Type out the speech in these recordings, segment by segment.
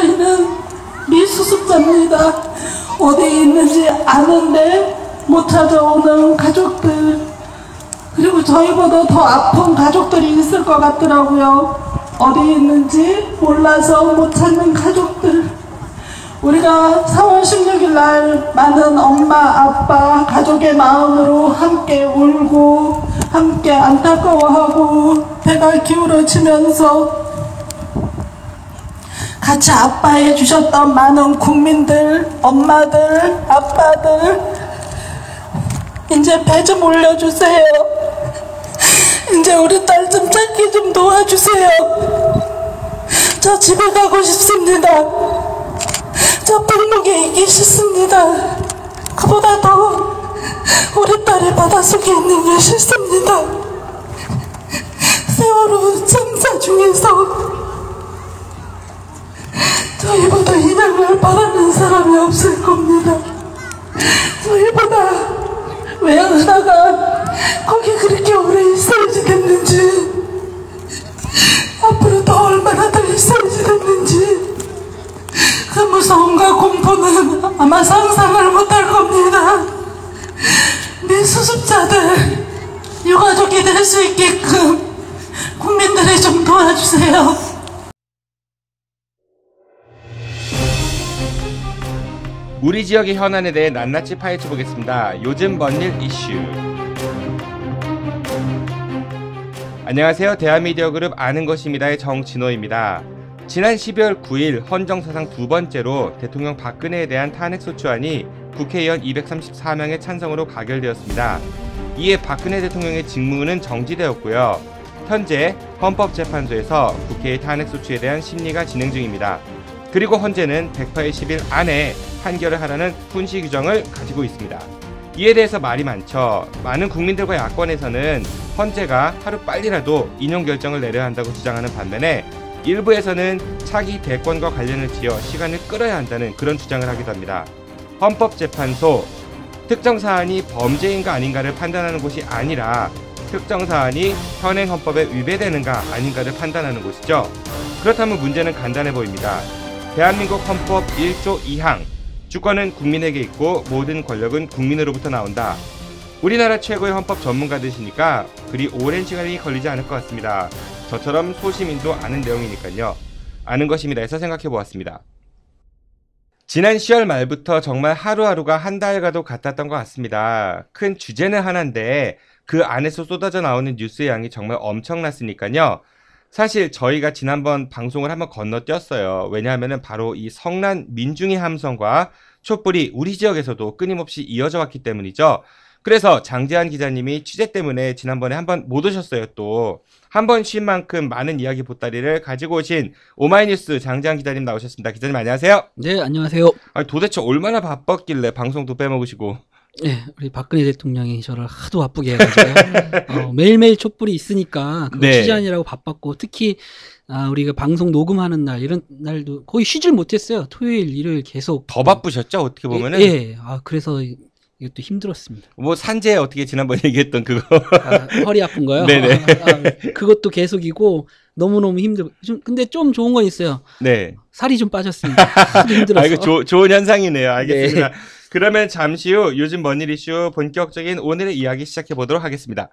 저희는 미수습자입니다. 어디 있는지 아는데 못 찾아오는 가족들 그리고 저희보다 더 아픈 가족들이 있을 것 같더라고요. 어디 있는지 몰라서 못 찾는 가족들 우리가 4월 16일 날 많은 엄마, 아빠, 가족의 마음으로 함께 울고 함께 안타까워하고 배가 기울어지면서 같이 아빠해 주셨던 많은 국민들, 엄마들, 아빠들, 이제 배 좀 올려주세요. 이제 우리 딸좀 찾기 좀 도와주세요. 저 집에 가고 싶습니다. 저 분노에 이기 싫습니다. 그보다 도 우리 딸이 바닷속에 있는 게 싫습니다. 세월호 참사 중에서 저희보다 희망을 바라는 사람이 없을 겁니다. 저희보다 왜 누나가 거기 그렇게 오래 있어야지 됐는지 앞으로 더 얼마나 더 있어야지 됐는지 그 무서움과 공포는 아마 상상을 못할 겁니다. 내수습자들 유가족이 될 수 있게끔 국민들이 좀 도와주세요. 우리 지역의 현안에 대해 낱낱이 파헤쳐 보겠습니다. 요즘 번일 이슈. 안녕하세요. 대한미디어 그룹 아는 것입니다의 정진호입니다. 지난 12월 9일 헌정사상 두 번째로 대통령 박근혜에 대한 탄핵소추안이 국회의원 234명의 찬성으로 가결되었습니다. 이에 박근혜 대통령의 직무는 정지되었고요. 현재 헌법재판소에서 국회의 탄핵소추에 대한 심리가 진행 중입니다. 그리고 헌재는 180일 안에 판결을 하라는 분시 규정을 가지고 있습니다. 이에 대해서 말이 많죠. 많은 국민들과 야권에서는 헌재가 하루 빨리라도 인용 결정을 내려야 한다고 주장하는 반면에 일부에서는 차기 대권과 관련을 지어 시간을 끌어야 한다는 그런 주장을 하기도 합니다. 헌법재판소 특정 사안이 범죄인가 아닌가를 판단하는 곳이 아니라 특정 사안이 현행 헌법에 위배되는가 아닌가를 판단하는 곳이죠. 그렇다면 문제는 간단해 보입니다. 대한민국 헌법 1조 2항 주권은 국민에게 있고 모든 권력은 국민으로부터 나온다. 우리나라 최고의 헌법 전문가되시니까 그리 오랜 시간이 걸리지 않을 것 같습니다. 저처럼 소시민도 아는 내용이니까요. 아는 것입니다. 해서 생각해 보았습니다. 지난 10월 말부터 정말 하루하루가 한 달가도 같았던 것 같습니다. 큰 주제는 하나인데 그 안에서 쏟아져 나오는 뉴스의 양이 정말 엄청났으니까요. 사실 저희가 지난번 방송을 한번 건너뛰었어요. 왜냐하면 바로 이 성난 민중의 함성과 촛불이 우리 지역에서도 끊임없이 이어져 왔기 때문이죠. 그래서 장재한 기자님이 취재 때문에 지난번에 한번 못 오셨어요. 또 한 번 쉰 만큼 많은 이야기 보따리를 가지고 오신 오마이뉴스 장재한 기자님 나오셨습니다. 기자님 안녕하세요. 네 안녕하세요. 아니, 도대체 얼마나 바빴길래 방송도 빼먹으시고 네, 우리 박근혜 대통령이 저를 하도 바쁘게 해가지고 어, 매일매일 촛불이 있으니까 그 네. 취재하느라고 바빴고 특히 아, 우리가 방송 녹음하는 날 이런 날도 거의 쉬질 못했어요. 토요일, 일요일 계속 더 바쁘셨죠 어떻게 예, 보면은. 예, 예. 아 그래서 이것도 힘들었습니다. 뭐 산재 어떻게 지난번 에 얘기했던 그거 아, 허리 아픈 거요? 네네. 아, 아, 그것도 계속이고 너무 너무 힘들고 좀 근데 좀 좋은 건 있어요. 네. 살이 좀 빠졌습니다. 힘들어서. 아 이거 조, 좋은 현상이네요. 알겠습니다. 네. 그러면 잠시 후 요즘 뭔일 이슈 본격적인 오늘의 이야기 시작해 보도록 하겠습니다.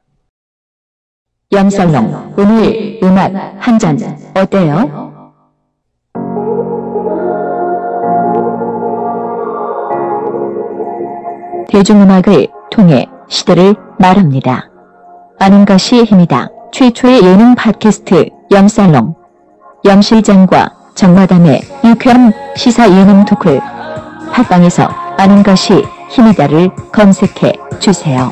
양성형 오늘 음악 한 잔 어때요? 대중음악을 통해 시대를 말합니다. 아는 것이 힘이다. 최초의 예능 팟캐스트 영살롱 영실장과 정마담의 유쾌한 시사 예능 토크 팟빵에서 아는 것이 힘이다를 검색해 주세요.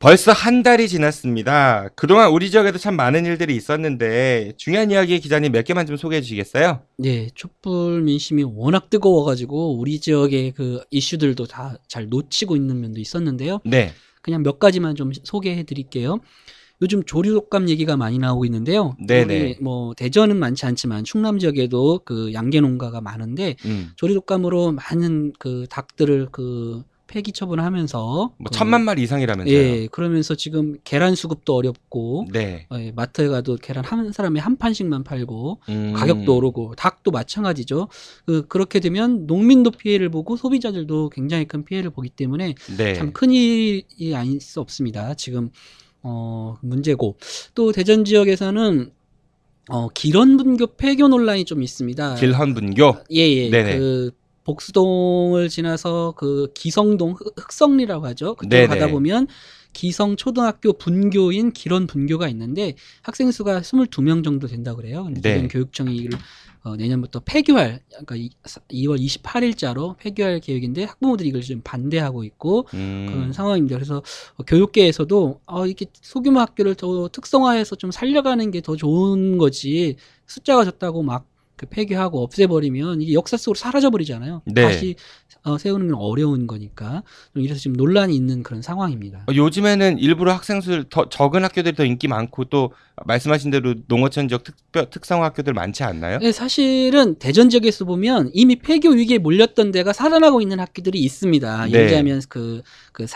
벌써 한 달이 지났습니다. 그동안 우리 지역에도 참 많은 일들이 있었는데 중요한 이야기 기자님 몇 개만 좀 소개해 주시겠어요? 네, 촛불 민심이 워낙 뜨거워가지고 우리 지역의 그 이슈들도 다 잘 놓치고 있는 면도 있었는데요. 네. 그냥 몇 가지만 좀 소개해 드릴게요. 요즘 조류독감 얘기가 많이 나오고 있는데요. 네네. 네. 뭐 대전은 많지 않지만 충남 지역에도 그 양계 농가가 많은데 음. 조류독감으로 많은 그 닭들을 그 폐기 처분하면서 뭐 그, 천만 마리 이상이라면서요. 예, 그러면서 지금 계란 수급도 어렵고 네. 어, 예, 마트에 가도 계란 한 사람에 한 판씩만 팔고 음. 가격도 오르고 닭도 마찬가지죠. 그 그렇게 되면 농민도 피해를 보고 소비자들도 굉장히 큰 피해를 보기 때문에 네. 참큰 일이 아닐 수 없습니다. 지금 어, 문제고 또 대전 지역에서는 어, 길헌분교 폐교 논란이 좀 있습니다. 길헌분교? 예, 예. 네그 복수동을 지나서 그 기성동 흑성리라고 하죠. 그쪽 가다 보면 기성 초등학교 분교인 기런 분교가 있는데 학생 수가 22명 정도 된다 그래요. 근데 네. 지금 교육청이 이걸 어, 내년부터 폐교할 그러니까 이, 2월 28일자로 폐교할 계획인데 학부모들이 이걸 지금 반대하고 있고 음. 그런 상황입니다. 그래서 어, 교육계에서도 어, 이렇게 소규모 학교를 더 특성화해서 좀 살려가는 게 더 좋은 거지 숫자가 적다고 막그 폐기하고 없애버리면 이게 역사 속으로 사라져버리잖아요. 네. 다시 어, 세우는 건 어려운 거니까 좀 이래서 지금 논란이 있는 그런 상황입니다. 어, 요즘에는 일부러 학생 수를 더 적은 학교들이 더 인기 많고 또 말씀하신 대로 농어촌 지역 특별 특성 학교들 많지 않나요? 네, 사실은 대전 지역에서 보면 이미 폐교 위기에 몰렸던 데가 살아나고 있는 학교들이 있습니다. 네. 예를 들면 그산 그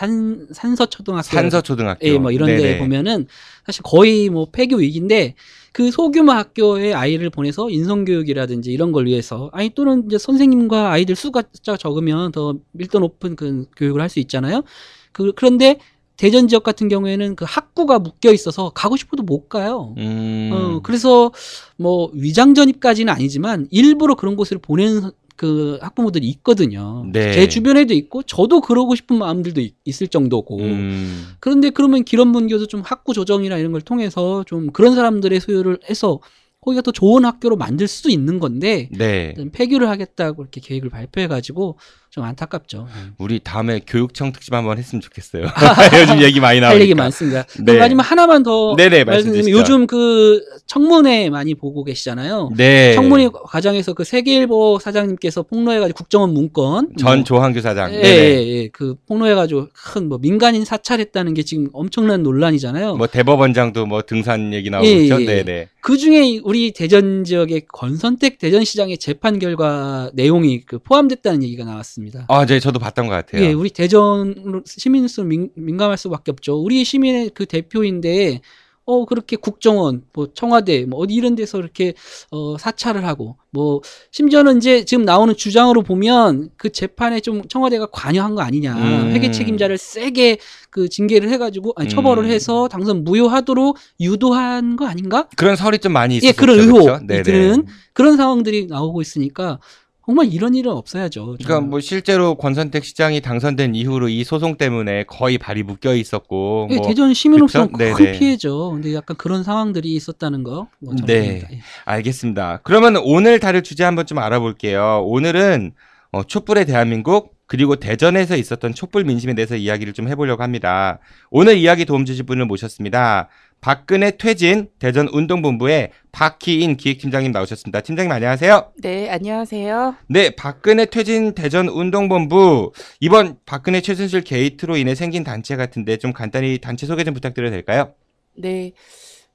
산서초등학교 산서초등학교 예, 뭐 이런 데 보면은 사실 거의 뭐 폐교 위기인데 그 소규모 학교에 아이를 보내서 인성교육이라든지 이런 걸 위해서 아니 또는 이제 선생님과 아이들 수가 적으면 더 밀도 높은 그 교육을 할 수 있잖아요. 그, 그런데 대전 지역 같은 경우에는 그 학구가 묶여 있어서 가고 싶어도 못 가요. 음. 어, 그래서 뭐 위장 전입까지는 아니지만 일부러 그런 곳을 보내는 그 학부모들이 있거든요. 네. 제 주변에도 있고 저도 그러고 싶은 마음들도 있, 을 정도고. 음. 그런데 그러면 기런 문교도좀 학구 조정이나 이런 걸 통해서 좀 그런 사람들의 수요를 해서 거기가 더 좋은 학교로 만들 수도 있는 건데 네. 폐교를 하겠다고 이렇게 계획을 발표해가지고 좀 안타깝죠. 네. 우리 다음에 교육청 특집 한번 했으면 좋겠어요. 요즘 얘기 많이 나오니까. 할 얘기 많습니다. 네. 아니면 하나만 더 네네, 말씀드리면 요즘 그 청문회 많이 보고 계시잖아요. 네. 청문회 과정에서 그 세계일보 사장님께서 폭로해가지고 국정원 문건 전 뭐, 조항규 사장. 예, 예, 예, 그 폭로해가지고 큰 뭐 민간인 사찰했다는 게 지금 엄청난 논란이잖아요. 뭐 대법원장도 뭐 등산 얘기 나오고 예, 있죠. 예, 예. 네네. 그 중에 우리 대전 지역의 권선택 대전시장의 재판 결과 내용이 그 포함됐다는 얘기가 나왔습니다. 아, 네, 저도 봤던 것 같아요. 예, 우리 대전 시민으로서 민감할 수밖에 없죠. 우리 시민의 그 대표인데 어 그렇게 국정원 뭐 청와대 뭐 어디 이런 데서 이렇게 어 사찰을 하고 뭐 심지어는 이제 지금 나오는 주장으로 보면 그 재판에 좀 청와대가 관여한 거 아니냐 음. 회계 책임자를 세게 그 징계를 해가지고 아니, 처벌을 음. 해서 당선 무효하도록 유도한 거 아닌가 그런 설이 좀 많이 있었죠 예, 그런 의혹 그렇죠? 들은 그런 상황들이 나오고 있으니까 정말 이런 일은 없어야죠. 그러니까 뭐 실제로 권선택 시장이 당선된 이후로 이 소송 때문에 거의 발이 묶여 있었고 네, 뭐 대전 시민으로서는 그쵸? 큰 피해죠. 근데 약간 그런 상황들이 있었다는 거. 뭐 네, 예. 알겠습니다. 그러면 오늘 다룰 주제 한번 좀 알아볼게요. 오늘은 어, 촛불의 대한민국 그리고 대전에서 있었던 촛불 민심에 대해서 이야기를 좀 해보려고 합니다. 오늘 이야기 도움 주실 분을 모셨습니다. 박근혜 퇴진 대전 운동본부의 박희인 기획팀장님 나오셨습니다. 팀장님 안녕하세요. 네, 안녕하세요. 네, 박근혜 퇴진 대전 운동본부 이번 박근혜 최순실 게이트로 인해 생긴 단체 같은데 좀 간단히 단체 소개 좀 부탁드려도 될까요? 네.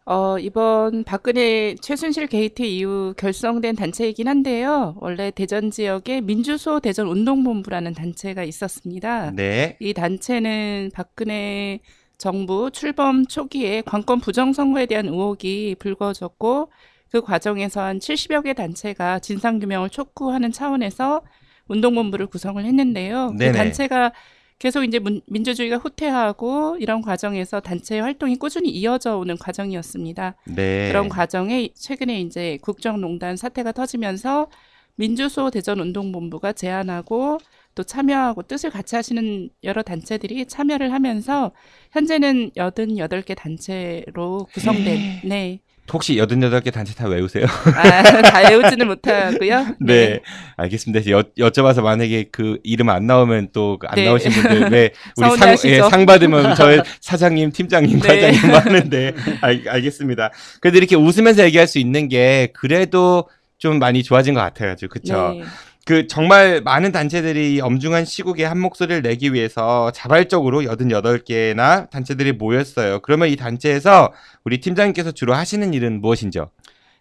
어, 이번 박근혜 최순실 게이트 이후 결성된 단체이긴 한데요. 원래 대전 지역에 민주소 대전 운동본부라는 단체가 있었습니다. 네. 이 단체는 박근혜 정부 출범 초기에 관권 부정선거에 대한 의혹이 불거졌고 그 과정에서 한 70여 개 단체가 진상규명을 촉구하는 차원에서 운동본부를 구성을 했는데요. 그 네네. 그 단체가 계속 이제 문, 민주주의가 후퇴하고 이런 과정에서 단체 활동이 꾸준히 이어져 오는 과정이었습니다. 네. 그런 과정에 최근에 이제 국정농단 사태가 터지면서 민주소 대전운동본부가 제안하고 또 참여하고 뜻을 같이 하시는 여러 단체들이 참여를 하면서 현재는 88개 단체로 구성된 네. 네. 혹시 88개 단체 다 외우세요? 아, 다 외우지는 못하고요. 네. 네. 알겠습니다. 이 여, 쭤봐서 만약에 그 이름 안 나오면 또안 네. 나오신 분들 네. 우리 상, 예, 상 받으면 저희 사장님, 팀장님, 네. 과장님 하는데 알, 알겠습니다. 그래도 이렇게 웃으면서 얘기할 수 있는 게 그래도 좀 많이 좋아진 것 같아요. 그렇죠? 네. 그 정말 많은 단체들이 엄중한 시국에 한 목소리를 내기 위해서 자발적으로 88개나 단체들이 모였어요. 그러면 이 단체에서 우리 팀장님께서 주로 하시는 일은 무엇인지요?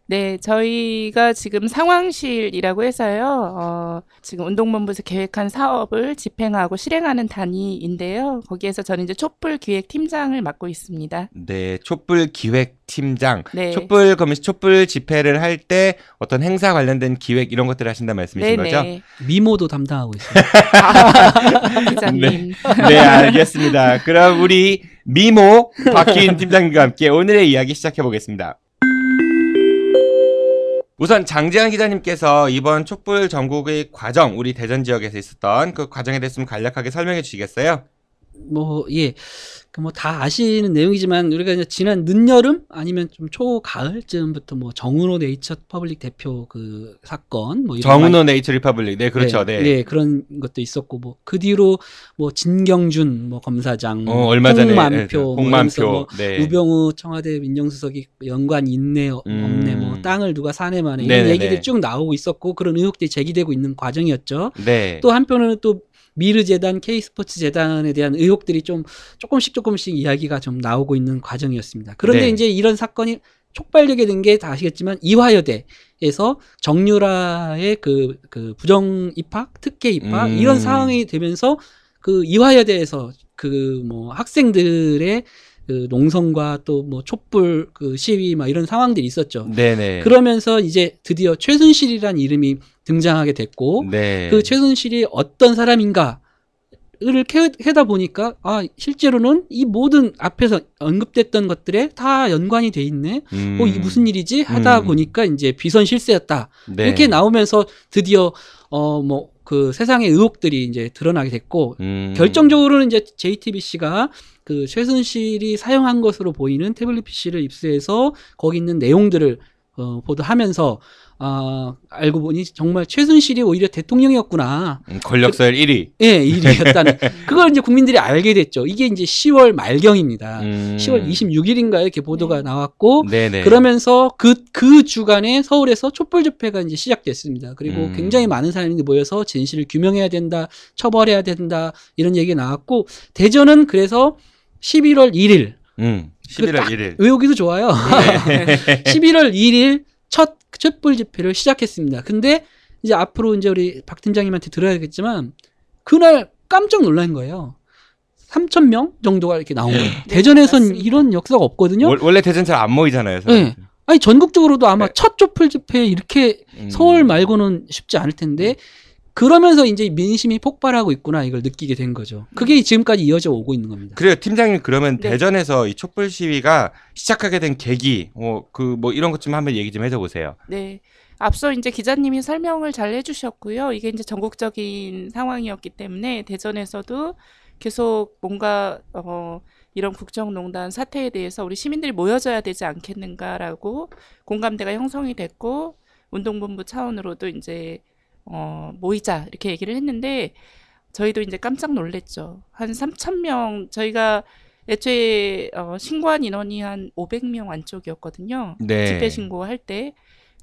네, 저희가 지금 상황실이라고 해서요. 어, 지금 운동본부에서 계획한 사업을 집행하고 실행하는 단위인데요. 거기에서 저는 이제 촛불 기획 팀장을 맡고 있습니다. 네, 촛불 기획 팀장. 네. 촛불 거미시 촛불 집회를 할 때 어떤 행사 관련된 기획 이런 것들을 하신다 말씀이신 네네. 거죠? 네. 미모도 담당하고 있습니다. 아, 팀장님. 네. 네, 알겠습니다. 그럼 우리 미모 박기인 팀장님과 함께 오늘의 이야기 시작해 보겠습니다. 우선 장재현 기자님께서 이번 촛불 전국의 과정, 우리 대전 지역에서 있었던 그 과정에 대해서 좀 간략하게 설명해 주시겠어요? 뭐, 예. 뭐다 아시는 내용이지만 우리가 이제 지난 늦여름 아니면 좀 초가을쯤부터 뭐 정은호 네이처 퍼블릭 대표 그 사건 뭐 정은호 네이처 리퍼블릭 네 그렇죠 네, 네. 네 그런 것도 있었고 뭐 그 뒤로 뭐 진경준 뭐 검사장 어, 얼마 전에 홍만표 네, 네. 뭐 홍만표 뭐 네. 우병우 청와대 민정수석이 연관 있네 없네 뭐 음. 뭐 땅을 누가 사네 만에 네, 이런 네, 얘기들이 쭉 나오고 있었고 그런 의혹들이 제기되고 있는 과정이었죠 네. 또 한편으로는 또 미르 재단, K 스포츠 재단에 대한 의혹들이 좀 조금씩 조금씩 이야기가 좀 나오고 있는 과정이었습니다. 그런데 네. 이제 이런 사건이 촉발되게 된 게 다 아시겠지만 이화여대에서 정유라의 그, 그 부정 입학, 특혜 입학 음. 이런 상황이 되면서 그 이화여대에서 그 뭐 학생들의 그 농성과 또 뭐 촛불 그 시위 막 이런 상황들이 있었죠. 네네. 그러면서 이제 드디어 최순실이란 이름이 등장하게 됐고 네. 그 최순실이 어떤 사람인가 를 캐다 보니까 아 실제로는 이 모든 앞에서 언급됐던 것들에 다 연관이 돼 있네. 어, 음. 어이 무슨 일이지 하다 음. 보니까 이제 비선 실세였다. 네. 이렇게 나오면서 드디어 어뭐 그 세상의 의혹들이 이제 드러나게 됐고 음. 결정적으로는 이제 JTBC가 그 최순실이 사용한 것으로 보이는 태블릿 PC를 입수해서 거기 있는 내용들을 어, 보도하면서 아, 알고 보니 정말 최순실이 오히려 대통령이었구나. 음, 권력사일 그, 1위. 예, 1위였다는. 그걸 이제 국민들이 알게 됐죠. 이게 이제 10월 말경입니다. 음. 10월 26일인가 이렇게 보도가 네. 나왔고 네네. 그러면서 그그 그 주간에 서울에서 촛불 집회가 이제 시작됐습니다. 그리고 음. 굉장히 많은 사람들이 모여서 진실을 규명해야 된다, 처벌해야 된다 이런 얘기 나왔고 대전은 그래서 11월 1일. 음. 11월 1일. 의혹이도 좋아요. 네. 11월 1일 촛불 집회를 시작했습니다. 근데 이제 앞으로 이제 우리 박 팀장님한테 들어야겠지만 그날 깜짝 놀란 거예요. 3천 명 정도가 이렇게 나온 거예요. 네, 대전에선 네, 맞습니다. 이런 역사가 없거든요. 월, 원래 대전 잘 안 모이잖아요. 네. 아니 전국적으로도 아마 네. 첫 촛불 집회 이렇게 음. 서울 말고는 쉽지 않을 텐데 음. 그러면서 이제 민심이 폭발하고 있구나 이걸 느끼게 된 거죠. 그게 음. 지금까지 이어져 오고 있는 겁니다. 그래요, 팀장님 그러면 네. 대전에서 이 촛불 시위가 시작하게 된 계기, 뭐 그뭐 그, 뭐 이런 것 좀 한번 얘기 좀 해줘 보세요. 네. 앞서 이제 기자님이 설명을 잘 해주셨고요. 이게 이제 전국적인 상황이었기 때문에 대전에서도 계속 뭔가 어 이런 국정농단 사태에 대해서 우리 시민들이 모여져야 되지 않겠는가라고 공감대가 형성이 됐고 운동본부 차원으로도 이제 어, 모이자 이렇게 얘기를 했는데 저희도 이제 깜짝 놀랬죠. 한 3천 명 저희가 애초에 어, 신고한 인원이 한 500명 안쪽이었거든요. 네. 집회 신고할 때.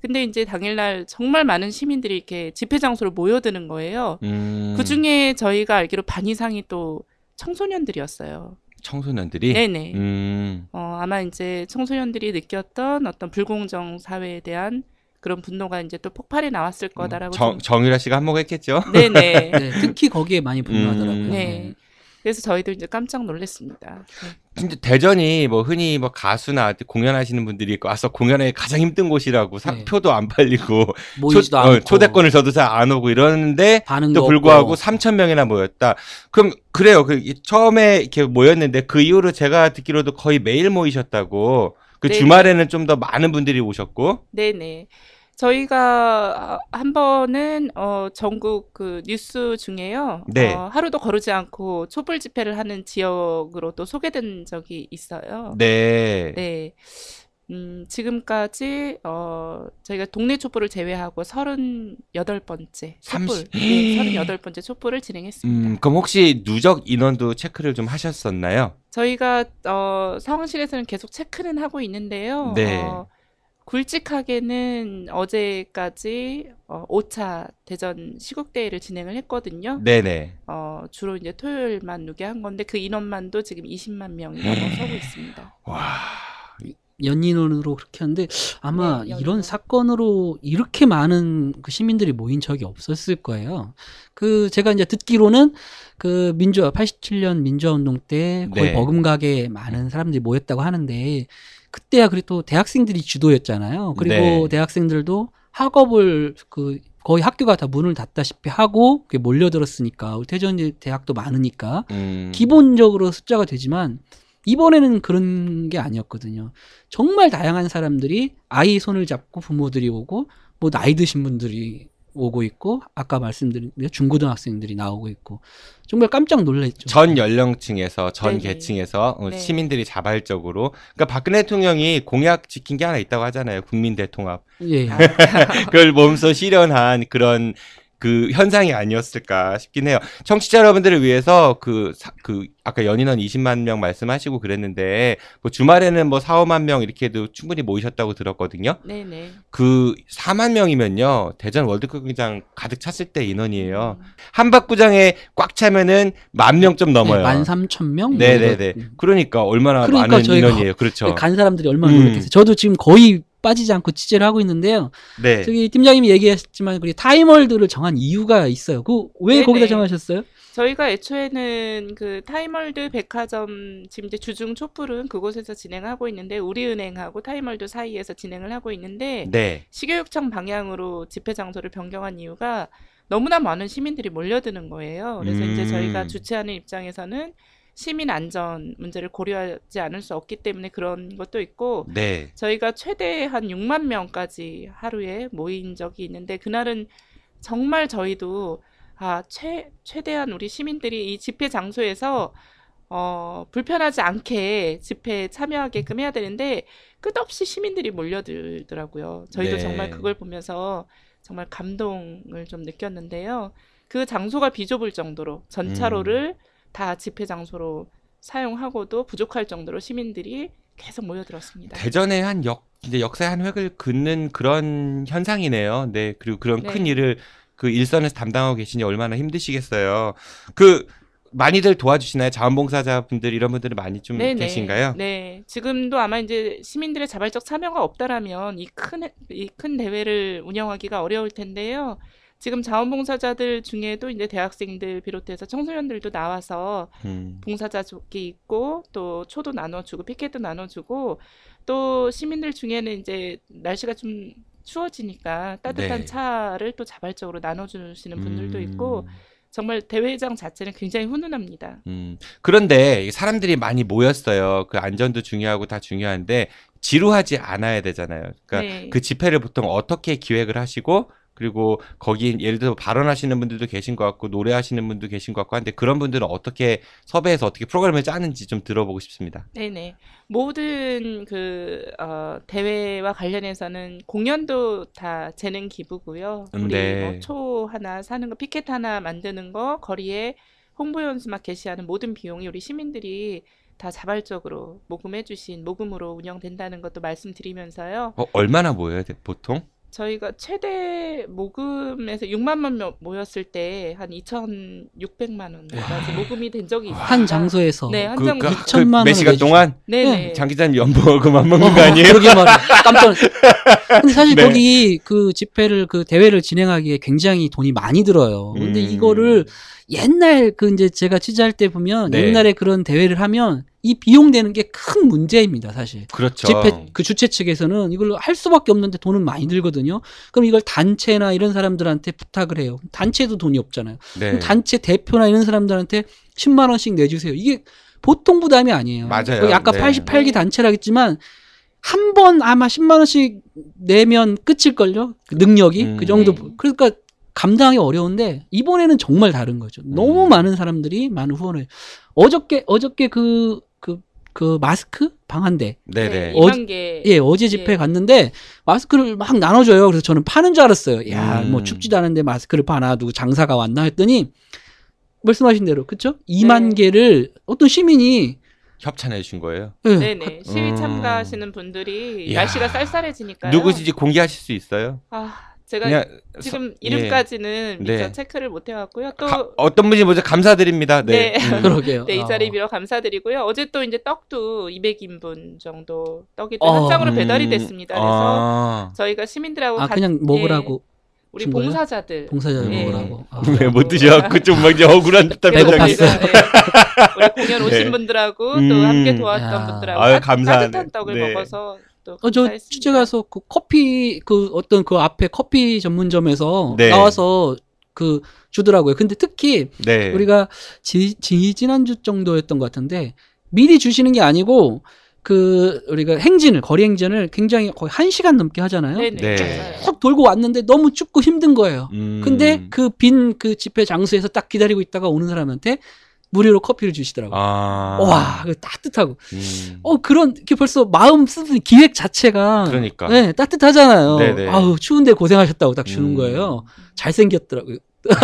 근데 이제 당일날 정말 많은 시민들이 이렇게 집회 장소로 모여드는 거예요. 음. 그 중에 저희가 알기로 반 이상이 또 청소년들이었어요. 청소년들이? 네네. 음. 어, 아마 이제 청소년들이 느꼈던 어떤 불공정 사회에 대한 그런 분노가 이제 또 폭발해 나왔을 음, 거다라고 정, 정유라 씨가 한몫했겠죠. 네네. 네, 특히 거기에 많이 분노하더라고요. 음. 네. 네. 그래서 저희도 이제 깜짝 놀랐습니다. 네. 근데 대전이 뭐 흔히 뭐 가수나 공연하시는 분들이 있고 아서 공연에 가장 힘든 곳이라고 사, 네. 표도 안 팔리고 초, 어, 초대권을 저도 잘 안 오고 이러는데 또 불구하고 없고. 3천 명이나 모였다. 그럼 그래요. 그 처음에 이렇게 모였는데 그 이후로 제가 듣기로도 거의 매일 모이셨다고. 그 네네. 주말에는 좀 더 많은 분들이 오셨고. 네네. 저희가 어, 한 번은 어, 전국 그 뉴스 중에요. 네. 어, 하루도 거르지 않고 촛불 집회를 하는 지역으로 또 소개된 적이 있어요. 네. 네. 음, 지금까지 어, 저희가 동네 촛불을 제외하고 38번째 촛불, 30... 네, 38번째 촛불을 진행했습니다. 음, 그럼 혹시 누적 인원도 체크를 좀 하셨었나요? 저희가 어, 상황실에서는 계속 체크는 하고 있는데요. 네. 어, 굵직하게는 어제까지 어, 5차 대전 시국대회를 진행을 했거든요. 네네. 어, 주로 이제 토요일만 누계한 건데 그 인원만도 지금 20만 명이 넘어서고 네. 있습니다. 와. 연인원으로 그렇게 하는데 아마 네, 이런 사건으로 이렇게 많은 그 시민들이 모인 적이 없었을 거예요. 그 제가 이제 듣기로는 그 민주화 87년 민주화 운동 때 거의 네. 버금가게 많은 사람들이 모였다고 하는데 그때야 그래도 대학생들이 주도였잖아요. 그리고 네. 대학생들도 학업을 그 거의 학교가 다 문을 닫다시피 하고 그게 몰려들었으니까 태전 대학도 많으니까 음. 기본적으로 숫자가 되지만 이번에는 그런 게 아니었거든요. 정말 다양한 사람들이 아이 손을 잡고 부모들이 오고 뭐 나이 드신 분들이 오고 있고 아까 말씀드린 중고등학생들이 나오고 있고 정말 깜짝 놀랐죠. 전 연령층에서 전 네네. 계층에서 어, 네. 시민들이 자발적으로 그러니까 박근혜 대통령이 공약 지킨 게 하나 있다고 하잖아요. 국민 대통합. 예. 그걸 몸소 실현한 그런 그 현상이 아니었을까 싶긴 해요. 청취자 여러분들을 위해서 그, 사, 그 아까 연인원 20만 명 말씀하시고 그랬는데 뭐 주말에는 뭐 4, 5만 명 이렇게도 충분히 모이셨다고 들었거든요. 네네. 그 4만 명이면요 대전 월드컵 경기장 가득 찼을 때 인원이에요. 음. 한박구장에 꽉 차면은 만 명좀 네, 넘어요. 만 삼천 명. 네네네. 네. 그러니까 얼마나 그러니까 많은 인원이에요. 그렇죠. 간 사람들이 얼마나 음. 노력했어요. 저도 지금 거의 빠지지 않고 취재를 하고 있는데요. 네. 저기 팀장님이 얘기했지만 우리 타임월드를 정한 이유가 있어요. 그 왜 거기다 정하셨어요? 저희가 애초에는 그 타임월드 백화점 지금 이제 주중 촛불은 그곳에서 진행하고 있는데 우리은행하고 타임월드 사이에서 진행을 하고 있는데 네. 식교육청 방향으로 집회 장소를 변경한 이유가 너무나 많은 시민들이 몰려드는 거예요. 그래서 음. 이제 저희가 음. 주최하는 입장에서는 시민 안전 문제를 고려하지 않을 수 없기 때문에 그런 것도 있고 네. 저희가 최대 한 6만 명까지 하루에 모인 적이 있는데 그날은 정말 저희도 아, 최, 최대한 우리 시민들이 이 집회 장소에서 어, 불편하지 않게 집회에 참여하게끔 해야 되는데 끝없이 시민들이 몰려들더라고요. 저희도 네. 정말 그걸 보면서 정말 감동을 좀 느꼈는데요. 그 장소가 비좁을 정도로 전차로를 음. 다 집회 장소로 사용하고도 부족할 정도로 시민들이 계속 모여들었습니다. 대전의 한 역, 이제 역사의 한 획을 긋는 그런 현상이네요. 네. 그리고 그런 네. 큰 일을 그 일선에서 담당하고 계시니 얼마나 힘드시겠어요. 그, 많이들 도와주시나요? 자원봉사자분들 이런 분들이 많이 좀 네네. 계신가요? 네, 지금도 아마 이제 시민들의 자발적 참여가 없다라면 이 큰 이 큰 대회를 운영하기가 어려울 텐데요. 지금 자원봉사자들 중에도 이제 대학생들 비롯해서 청소년들도 나와서 음. 봉사자족이 있고 또 초도 나눠주고 피켓도 나눠주고 또 시민들 중에는 이제 날씨가 좀 추워지니까 따뜻한 네. 차를 또 자발적으로 나눠주시는 분들도 음. 있고 정말 대회장 자체는 굉장히 훈훈합니다. 음. 그런데 사람들이 많이 모였어요. 그 안전도 중요하고 다 중요한데 지루하지 않아야 되잖아요. 그러니까 네. 그 집회를 보통 어떻게 기획을 하시고 그리고 거기 예를 들어 서 발언하시는 분들도 계신 것 같고 노래하시는 분도 계신 것 같고 한데 그런 분들은 어떻게 섭외해서 어떻게 프로그램을 짜는지 좀 들어보고 싶습니다. 네네 모든 그 어, 대회와 관련해서는 공연도 다 재능 기부고요. 음, 우리 네. 뭐초 하나 사는 거 피켓 하나 만드는 거 거리에 홍보 연수막 게시하는 모든 비용이 우리 시민들이 다 자발적으로 모금해주신 모금으로 운영된다는 것도 말씀드리면서요. 어, 얼마나 모여요 보통? 저희가 최대 모금에서 6만만 명 모였을 때 한 2,600만 원까지 모금이 된 적이 있어요. 한 장소에서 네, 한 그, 장소. 그, 그, 6천만 원몇 시간 동안 네, 네. 네, 장 기자님 연보금안 먹는 거 어, 아니에요? 그러게 말이야. 깜짝. 근데 사실 네. 거기 그 집회를 그 대회를 진행하기에 굉장히 돈이 많이 들어요. 근데 음. 이거를 옛날 그 이제 제가 취재할 때 보면 네. 옛날에 그런 대회를 하면 이 비용되는 게 큰 문제입니다, 사실. 그렇죠. 집회, 그 주최 측에서는 이걸로 할 수밖에 없는데 돈은 많이 들거든요. 그럼 이걸 단체나 이런 사람들한테 부탁을 해요. 단체도 돈이 없잖아요. 네. 단체 대표나 이런 사람들한테 10만 원씩 내주세요. 이게 보통 부담이 아니에요. 맞아요. 아까 네. 88기 단체라겠지만 한 번 아마 10만 원씩 내면 끝일걸요. 그 능력이 그 음, 그 정도. 그러니까 감당하기 어려운데 이번에는 정말 다른 거죠. 너무 음. 많은 사람들이 많은 후원을 어저께 어저께 그 그 그, 그 마스크 방한대. 네네. 네. 어, 예, 어제 집회 예. 갔는데 마스크를 막 나눠줘요. 그래서 저는 파는 줄 알았어요. 야, 음. 뭐 춥지도 않은데 마스크를 파나 누구 장사가 왔나 했더니 말씀하신 대로 그쵸? 2만 네. 개를 어떤 시민이 협찬해 주신 거예요? 예. 네, 네. 시위 음. 참가하시는 분들이 야 날씨가 쌀쌀해지니까요. 누구신지 공개하실 수 있어요? 아, 제가 그냥, 지금 예. 이름까지는 예. 미처 네. 체크를 못 해왔고요. 또 가, 어떤 분이 먼저 감사드립니다. 네, 네. 음. 그러게요. 네, 이 아. 자리 빌어 감사드리고요. 어제 또 이제 떡도 200인분 정도 떡이 또 어, 아. 한 장으로 음. 배달이 됐습니다. 아. 그래서 아. 저희가 시민들하고 아, 가, 그냥 먹으라고. 예. 우리 봉사자들. 봉사자들 네. 먹으라고. 아. 왜못 드셔갖고 좀막 억울한 듯한 배고팠 네. 예, 우리 공연 네. 오신 네. 분들하고 음. 또 함께 음. 도왔던 분들하고 아유, 따, 감사... 따뜻한 떡을 네. 먹어서 것 어저 취재 가서 그 커피 그 어떤 그 앞에 커피 전문점에서 네. 나와서 그 주더라고요. 근데 특히 네. 우리가 지, 지 지난주 정도였던 것 같은데 미리 주시는 게 아니고 그 우리가 행진을 거리 행진을 굉장히 거의 한 시간 넘게 하잖아요. 네 네. 쭉 네. 네. 돌고 왔는데 너무 춥고 힘든 거예요. 음. 근데 그 빈그 그 집회 장소에서 딱 기다리고 있다가 오는 사람한테 무료로 커피를 주시더라고요. 아. 와, 따뜻하고. 음. 어, 그런, 벌써 마음 쓰는 기획 자체가. 그러니까. 네, 따뜻하잖아요. 네네. 네. 아우, 추운데 고생하셨다고 딱 주는 음. 거예요. 잘생겼더라고요.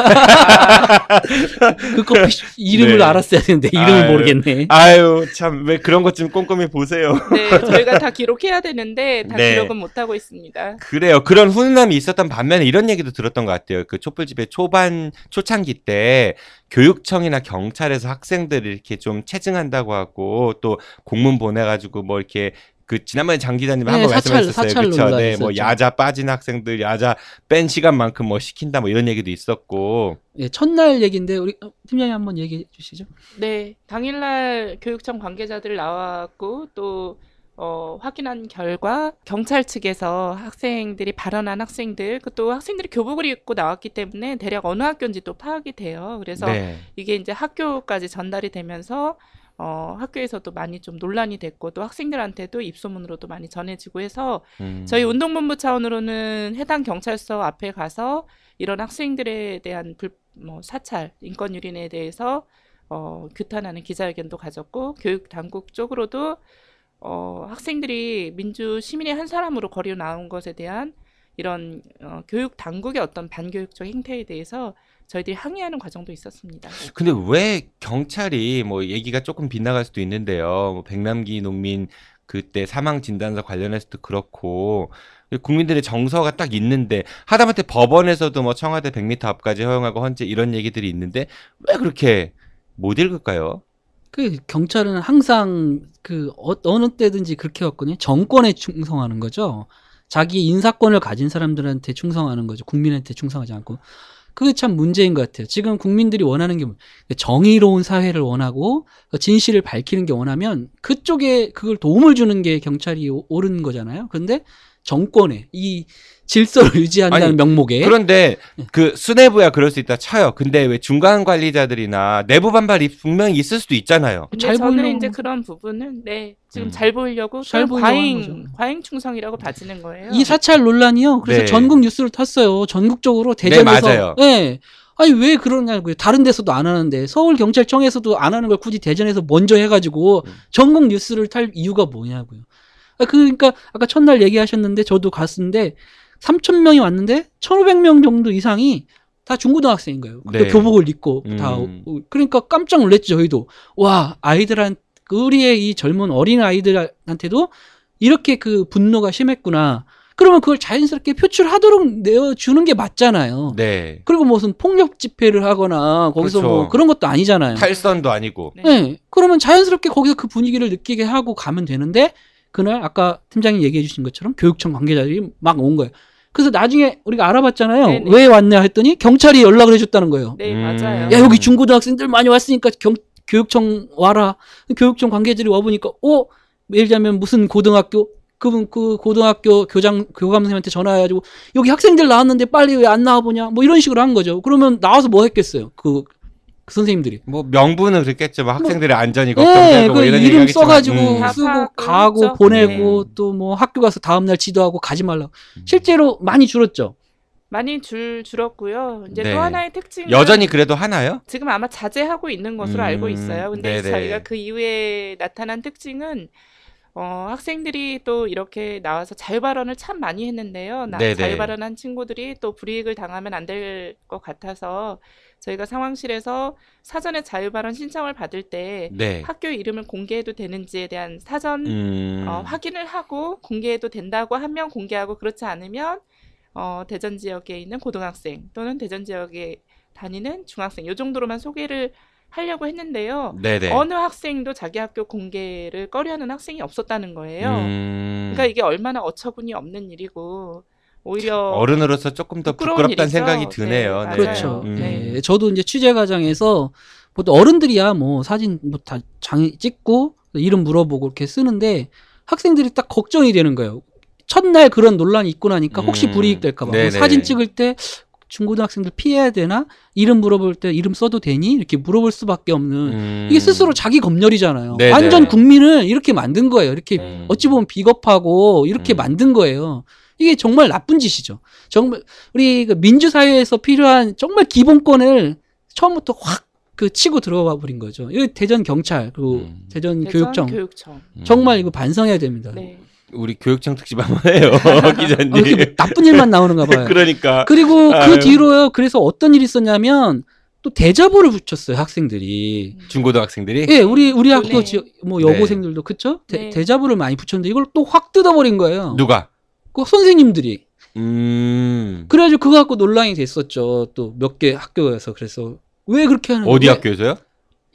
그거 네. 이름을 네. 알았어야 되는데 이름을 아유, 모르겠네. 아유 참 왜 그런 것 좀 꼼꼼히 보세요. 네 저희가 다 기록해야 되는데 다 네. 기록은 못 하고 있습니다. 그래요. 그런 훈훈함이 있었던 반면에 이런 얘기도 들었던 것 같아요. 그 촛불집회 초반 초창기 때 교육청이나 경찰에서 학생들을 이렇게 좀 체증한다고 하고 또 공문 보내가지고 뭐 이렇게 그 지난번에 장 기자님 네, 한번 말씀하셨어요. 그렇죠. 네, 뭐 야자 빠진 학생들 야자 뺀 시간만큼 뭐 시킨다 뭐 이런 얘기도 있었고. 예, 첫날 얘기인데 우리 어, 팀장님 한번 얘기해 주시죠. 네, 당일날 교육청 관계자들 나왔고 또 어, 확인한 결과 경찰 측에서 학생들이 발언한 학생들 그또 학생들이 교복을 입고 나왔기 때문에 대략 어느 학교인지 또 파악이 돼요. 그래서 네. 이게 이제 학교까지 전달이 되면서 어, 학교에서도 많이 좀 논란이 됐고 또 학생들한테도 입소문으로도 많이 전해지고 해서 음. 저희 운동본부 차원으로는 해당 경찰서 앞에 가서 이런 학생들에 대한 불, 뭐 사찰, 인권 유린에 대해서 어, 규탄하는 기자회견도 가졌고 교육 당국 쪽으로도 어, 학생들이 민주 시민의 한 사람으로 거리로 나온 것에 대한 이런 어, 교육 당국의 어떤 반교육적 행태에 대해서 저희들이 항의하는 과정도 있었습니다. 근데 왜 경찰이 뭐 얘기가 조금 빗나갈 수도 있는데요. 뭐 백남기 농민 그때 사망 진단서 관련해서도 그렇고 국민들의 정서가 딱 있는데 하다못해 법원에서도 뭐 청와대 100m 앞까지 허용하고 헌재 이런 얘기들이 있는데 왜 그렇게 못 읽을까요? 그 경찰은 항상 그 어, 어느 때든지 그렇게 왔거든요. 정권에 충성하는 거죠. 자기 인사권을 가진 사람들한테 충성하는 거죠. 국민한테 충성하지 않고. 그게 참 문제인 것 같아요. 지금 국민들이 원하는 게 뭐, 정의로운 사회를 원하고 진실을 밝히는 게 원하면 그쪽에 그걸 도움을 주는 게 경찰이 옳은 거잖아요. 그런데 정권에 이 질서를 유지한다는 아니, 명목에 그런데 네. 그 수뇌부야 그럴 수 있다 쳐요. 근데 왜 중간 관리자들이나 내부 반발이 분명히 있을 수도 있잖아요. 잘 저는 보려고... 이제 그런 부분은 네 지금 음. 잘 보이려고 잘 과잉 네. 과잉 충성이라고 봐지는 거예요. 이 사찰 논란이요. 그래서 네. 전국 뉴스를 탔어요. 전국적으로 네, 대전에서 네, 네. 아니 왜 그러냐고요. 다른 데서도 안 하는데 서울 경찰청에서도 안 하는 걸 굳이 대전에서 먼저 해가지고 음. 전국 뉴스를 탈 이유가 뭐냐고요. 아, 그러니까 아까 첫날 얘기하셨는데 저도 갔는데 3천 명이 왔는데 1,500명 정도 이상이 다 중고등학생인 거예요. 네. 교복을 입고 음. 다 음. 그러니까 깜짝 놀랐죠 저희도 와 아이들한 그 우리의 이 젊은 어린 아이들한테도 이렇게 그 분노가 심했구나. 그러면 그걸 자연스럽게 표출하도록 내어주는 게 맞잖아요. 네. 그리고 무슨 폭력 집회를 하거나 거기서 뭐 그렇죠. 뭐 그런 것도 아니잖아요. 탈선도 아니고. 네. 네. 그러면 자연스럽게 거기서 그 분위기를 느끼게 하고 가면 되는데 그날 아까 팀장님 얘기해 주신 것처럼 교육청 관계자들이 막 온 거예요. 그래서 나중에 우리가 알아봤잖아요. 네네. 왜 왔냐 했더니 경찰이 연락을 해줬다는 거예요. 네, 음. 맞아요. 야, 여기 중고등학생들 많이 왔으니까 경, 교육청 와라. 교육청 관계자들이 와보니까, 어? 예를 들면 무슨 고등학교? 그분 그 고등학교 교장 교감 선생님한테 전화해가지고 여기 학생들 나왔는데 빨리 왜 안 나와보냐 뭐 이런 식으로 한 거죠. 그러면 나와서 뭐 했겠어요? 그그 선생님들이 뭐 명분은 그랬겠죠. 뭐, 뭐 학생들의 안전이 네, 걱정되고 예, 이런 이름 써가지고 음. 쓰고 가고 그죠 보내고 네. 또뭐 학교 가서 다음 날 지도하고 가지 말라. 고 음. 실제로 많이 줄었죠. 많이 줄 줄었고요. 이제 네. 또 하나의 특징은 여전히 그래도 하나요? 지금 아마 자제하고 있는 것으로 음, 알고 있어요. 근데 네네. 저희가 그 이후에 나타난 특징은 어, 학생들이 또 이렇게 나와서 자유발언을 참 많이 했는데요. 나, 네네. 자유발언한 친구들이 또 불이익을 당하면 안 될 것 같아서 저희가 상황실에서 사전에 자유발언 신청을 받을 때 네. 학교 이름을 공개해도 되는지에 대한 사전 음... 어, 확인을 하고 공개해도 된다고 하면 공개하고 그렇지 않으면 어, 대전 지역에 있는 고등학생 또는 대전 지역에 다니는 중학생 요 정도로만 소개를 하려고 했는데요. 네네. 어느 학생도 자기 학교 공개를 꺼려하는 학생이 없었다는 거예요. 음... 그러니까 이게 얼마나 어처구니 없는 일이고 오히려 어른으로서 조금 더 부끄럽다는 생각이 네, 드네요. 네, 네. 그렇죠. 음. 네. 저도 이제 취재 과정에서 보통 어른들이야 뭐 사진 뭐다 장이 찍고 이름 물어보고 이렇게 쓰는데 학생들이 딱 걱정이 되는 거예요. 첫날 그런 논란이 있고 나니까 혹시 불이익 음. 될까봐 음. 사진 찍을 때 중고등학생들 피해야 되나? 이름 물어볼 때 이름 써도 되니? 이렇게 물어볼 수밖에 없는 음... 이게 스스로 자기 검열이잖아요. 네네. 완전 국민을 이렇게 만든 거예요. 이렇게 음... 어찌 보면 비겁하고 이렇게 음... 만든 거예요. 이게 정말 나쁜 짓이죠. 정말 우리 그 민주사회에서 필요한 정말 기본권을 처음부터 확 그 치고 들어가 버린 거죠. 이 대전 경찰 그리고 음. 대전 교육청, 교육청. 음. 정말 이거 반성해야 됩니다. 네. 우리 교육청 특집 한번 해요 아, 기자님. 아, 나쁜 일만 나오는가 봐요. 그러니까. 그리고 아유. 그 예. 뒤로요. 그래서 어떤 일이 있었냐면 또 대자보를 붙였어요 학생들이. 음. 중고등학생들이. 예, 우리 우리 네. 학교 네. 뭐 여고생들도 네. 그쵸? 네. 대, 대자보를 많이 붙였는데 이걸 또 확 뜯어버린 거예요. 누가? 그 선생님들이. 음. 그래가지고 그거 갖고 논란이 됐었죠. 또 몇 개 학교에서 그래서 왜 그렇게 하는? 어디 학교에서요?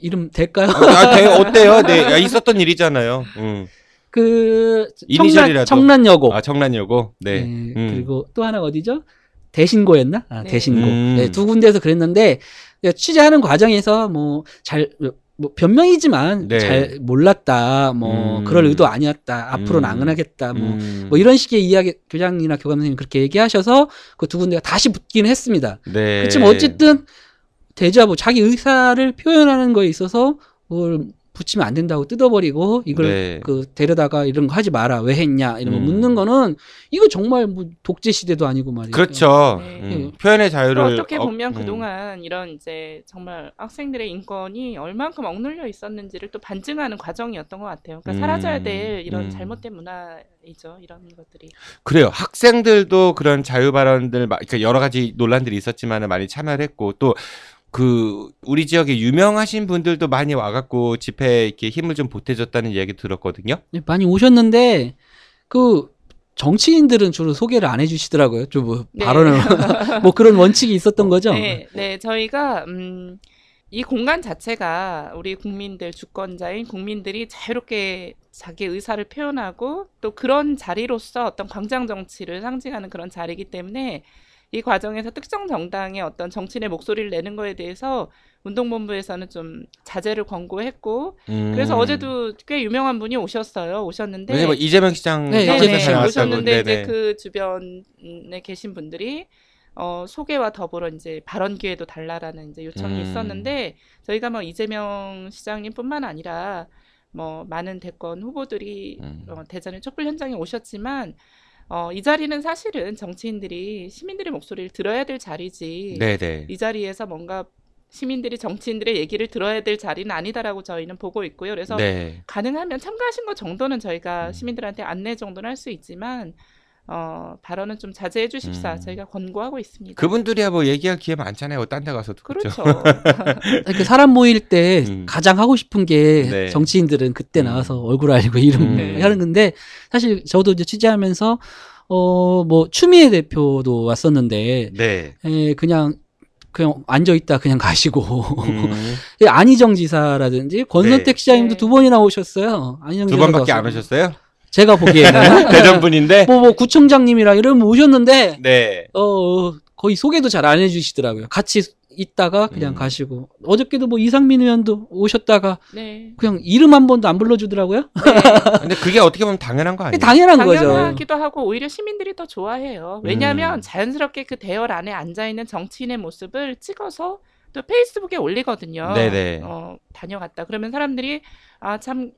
이름 될까요? 아, 아 대, 어때요? 네, 아, 있었던 일이잖아요. 음. 그 청란, 청란여고. 아 청란여고. 네. 네 음. 그리고 또 하나 어디죠? 대신고였나? 아, 네. 대신고. 음. 네, 두 군데에서 그랬는데 그러니까 취재하는 과정에서 뭐 잘 뭐 변명이지만 네. 잘 몰랐다 뭐 음. 그럴 의도 아니었다 앞으로는 음. 안 하겠다 뭐뭐 음. 뭐 이런 식의 이야기 교장이나 교감 선생님 그렇게 얘기하셔서 그 두 군데가 다시 붙기는 했습니다 네. 그렇지만 어쨌든 대자보 자기 의사를 표현하는 거에 있어서 뭘 붙이면 안 된다고 뜯어버리고 이걸 네. 그 데려다가 이런 거 하지 마라 왜 했냐 이런 거 음. 묻는 거는 이거 정말 뭐 독재 시대도 아니고 말이에 그렇죠. 네. 음. 예. 표현의 자유를 어떻게 보면 어, 그동안 음. 이런 이제 정말 학생들의 인권이 얼만큼 억눌려 있었는지를 또 반증하는 과정이었던 것 같아요. 그러니까 사라져야 음. 될 이런 음. 잘못된 문화이죠. 이런 것들이 그래요. 학생들도 그런 자유 발언들 그러니까 여러 가지 논란들이 있었지만 많이 참여 했고 또그 우리 지역에 유명하신 분들도 많이 와갖고 집회에 이렇게 힘을 좀 보태줬다는 이야기 들었거든요. 네, 많이 오셨는데 그 정치인들은 주로 소개를 안 해주시더라고요. 좀뭐 네. 발언을 뭐 그런 원칙이 있었던 어, 거죠. 네, 네 저희가 음. 이 공간 자체가 우리 국민들 주권자인 국민들이 자유롭게 자기 의사를 표현하고 또 그런 자리로서 어떤 광장 정치를 상징하는 그런 자리이기 때문에 이 과정에서 특정 정당의 어떤 정치인의 목소리를 내는 거에 대해서 운동본부에서는 좀 자제를 권고했고 음. 그래서 어제도 꽤 유명한 분이 오셨어요. 오셨는데 왜냐면 뭐 이재명 시장 네, 네, 네. 오셨는데 이제 그 주변에 계신 분들이 어, 소개와 더불어 이제 발언 기회도 달라라는 이제 요청이 음. 있었는데 저희가 뭐 이재명 시장님뿐만 아니라 뭐 많은 대권 후보들이 음. 어, 대전의 촛불 현장에 오셨지만 어, 이 자리는 사실은 정치인들이 시민들의 목소리를 들어야 될 자리지. 네네. 이 자리에서 뭔가 시민들이 정치인들의 얘기를 들어야 될 자리는 아니다라고 저희는 보고 있고요. 그래서 네. 가능하면 참가하신 것 정도는 저희가 음. 시민들한테 안내 정도는 할 수 있지만 어, 발언은 좀 자제해 주십사 음. 저희가 권고하고 있습니다. 그분들이야 뭐 얘기할 기회 많잖아요. 뭐 딴데 가서도 그렇죠. 그렇죠. 사람 모일 때 음. 가장 하고 싶은 게 네. 정치인들은 그때 음. 나와서 얼굴 알리고 이름 네. 음. 하는 건데 사실 저도 이제 취재하면서 어뭐 추미애 대표도 왔었는데 네. 에, 예, 그냥 그냥 앉아 있다 그냥 가시고 음. 예, 안희정 지사라든지 권선택 네. 시장님도 네. 두 번이나 오셨어요. 안희정 두 번밖에 안 오셨어요? 제가 보기에는 대전분인데 네. 뭐, 뭐 구청장님이랑 이러면 오셨는데 네. 어, 거의 소개도 잘 안 해주시더라고요. 같이 있다가 그냥 음. 가시고 어저께도 뭐 이상민 의원도 오셨다가 네. 그냥 이름 한 번도 안 불러주더라고요. 네. 근데 그게 어떻게 보면 당연한 거 아니에요? 당연한 거죠. 당연하기도 하고 오히려 시민들이 더 좋아해요. 음. 왜냐하면 음. 자연스럽게 그 대열 안에 앉아 있는 정치인의 모습을 찍어서 또 페이스북에 올리거든요. 네네. 어, 다녀갔다. 그러면 사람들이 아참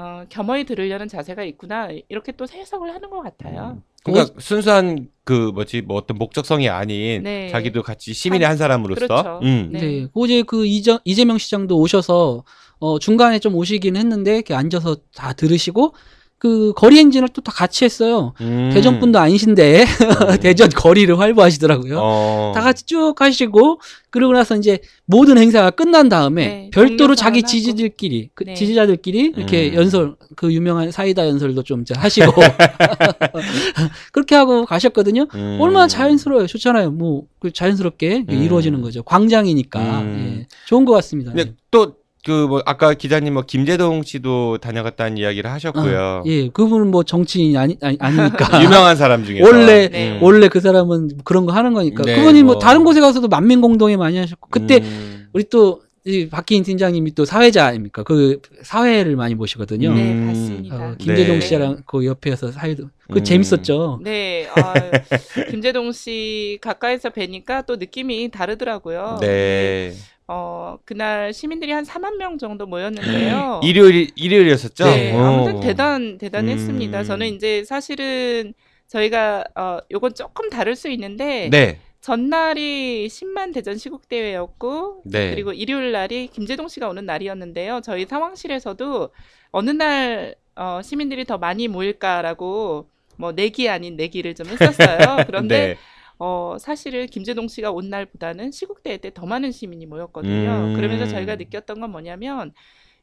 어, 겸허히 들으려는 자세가 있구나 이렇게 또 해석을 하는 것 같아요. 음. 그러니까 오, 순수한 그 뭐지 뭐 어떤 목적성이 아닌 네. 자기도 같이 시민의 한, 한 사람으로서 그렇죠. 음. 네. 네. 어제 그 이정, 이재명 시장도 오셔서 어, 중간에 좀오시기는 했는데 이렇게 앉아서 다 들으시고 그 거리 행진을 또 다 같이 했어요. 음. 대전 분도 아니신데 어. 대전 거리를 활보하시더라고요. 어. 다 같이 쭉 하시고 그러고 나서 이제 모든 행사가 끝난 다음에 네, 별도로 자기 지지들끼리 그 네. 지지자들끼리 이렇게 음. 연설 그 유명한 사이다 연설도 좀 하시고 그렇게 하고 가셨거든요. 음. 얼마나 자연스러워요, 좋잖아요. 뭐 그 자연스럽게 음. 이루어지는 거죠. 광장이니까 음. 예, 좋은 것 같습니다. 네. 또 그뭐 아까 기자님 뭐 김재동 씨도 다녀갔다는 이야기를 하셨고요. 아, 예, 그분은 뭐 정치인이 아니, 아니 니까 유명한 사람 중에 원래 음. 네. 원래 그 사람은 그런 거 하는 거니까 네, 그분이 뭐, 뭐, 다른 곳에 가서도 만민 공동에 많이 하셨고 그때 음. 우리 또 이 박기인 팀장님이 또 사회자 아닙니까? 그 사회를 많이 보시거든요. 네, 맞습니다. 음. 어, 김재동 네. 씨랑 그 옆에서 사회도 그 음. 재밌었죠. 네, 아, 김재동 씨 가까이서 뵈니까 또 느낌이 다르더라고요. 네. 네. 어, 그날 시민들이 한 4만 명 정도 모였는데요. 일요일 일요일이었었죠? 네, 아무튼 대단 대단했습니다. 음. 저는 이제 사실은 저희가 어 요건 조금 다를 수 있는데 네. 전날이 10만 대전 시국 대회였고 네. 그리고 일요일 날이 김재동 씨가 오는 날이었는데요. 저희 상황실에서도 어느 날 어, 시민들이 더 많이 모일까라고 뭐 내기 아닌 내기를 좀 했었어요. 그런데 네. 어, 사실은 김제동 씨가 온 날보다는 시국대회 때더 많은 시민이 모였거든요. 음. 그러면서 저희가 느꼈던 건 뭐냐면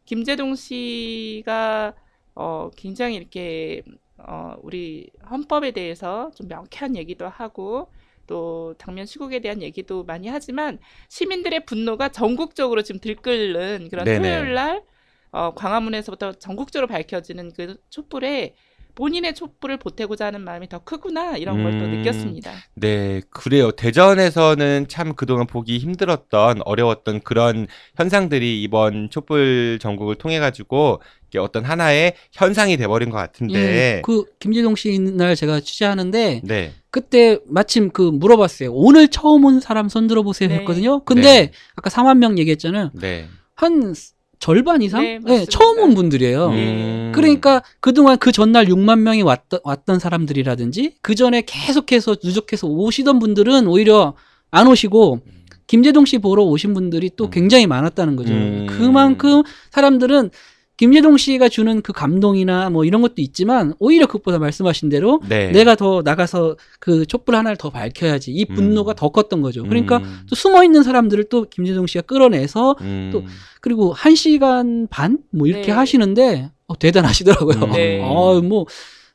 김제동 씨가 어, 굉장히 이렇게 어, 우리 헌법에 대해서 좀 명쾌한 얘기도 하고 또 당면 시국에 대한 얘기도 많이 하지만 시민들의 분노가 전국적으로 지금 들끓는 그런 토요일 날 어, 광화문에서부터 전국적으로 밝혀지는 그 촛불에 본인의 촛불을 보태고자 하는 마음이 더 크구나 이런 걸또 음. 느꼈습니다. 네, 그래요. 대전에서는 참 그동안 보기 힘들었던 어려웠던 그런 현상들이 이번 촛불 전국을 통해 가지고 어떤 하나의 현상이 돼버린 것 같은데. 음, 그 김재동 씨 날 제가 취재하는데 네. 그때 마침 그 물어봤어요. 오늘 처음 온 사람 손 들어보세요 네. 했거든요. 근데 네. 아까 4만 명 얘기했잖아요. 네. 한 절반 이상 네, 네, 처음 온 분들이에요. 음. 그러니까 그동안 그 전날 6만 명이 왔던, 왔던 사람들이라든지 그 전에 계속해서 누적해서 오시던 분들은 오히려 안 오시고 음. 김재동 씨 보러 오신 분들이 또 음. 굉장히 많았다는 거죠. 음. 그만큼 사람들은 김재동 씨가 주는 그 감동이나 뭐 이런 것도 있지만 오히려 그것보다 말씀하신 대로 네. 내가 더 나가서 그 촛불 하나를 더 밝혀야지 이 분노가 음. 더 컸던 거죠. 그러니까 음. 또 숨어 있는 사람들을 또 김재동 씨가 끌어내서 음. 또 그리고 한 시간 반 뭐 이렇게 네. 하시는데 어, 대단하시더라고요. 음. 네. 아뭐 어,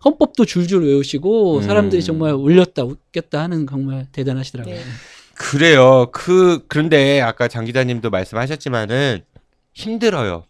헌법도 줄줄 외우시고 음. 사람들이 정말 울렸다 웃겼다 하는 정말 대단하시더라고요. 네. 그래요. 그 그런데 아까 장 기자님도 말씀하셨지만은 힘들어요.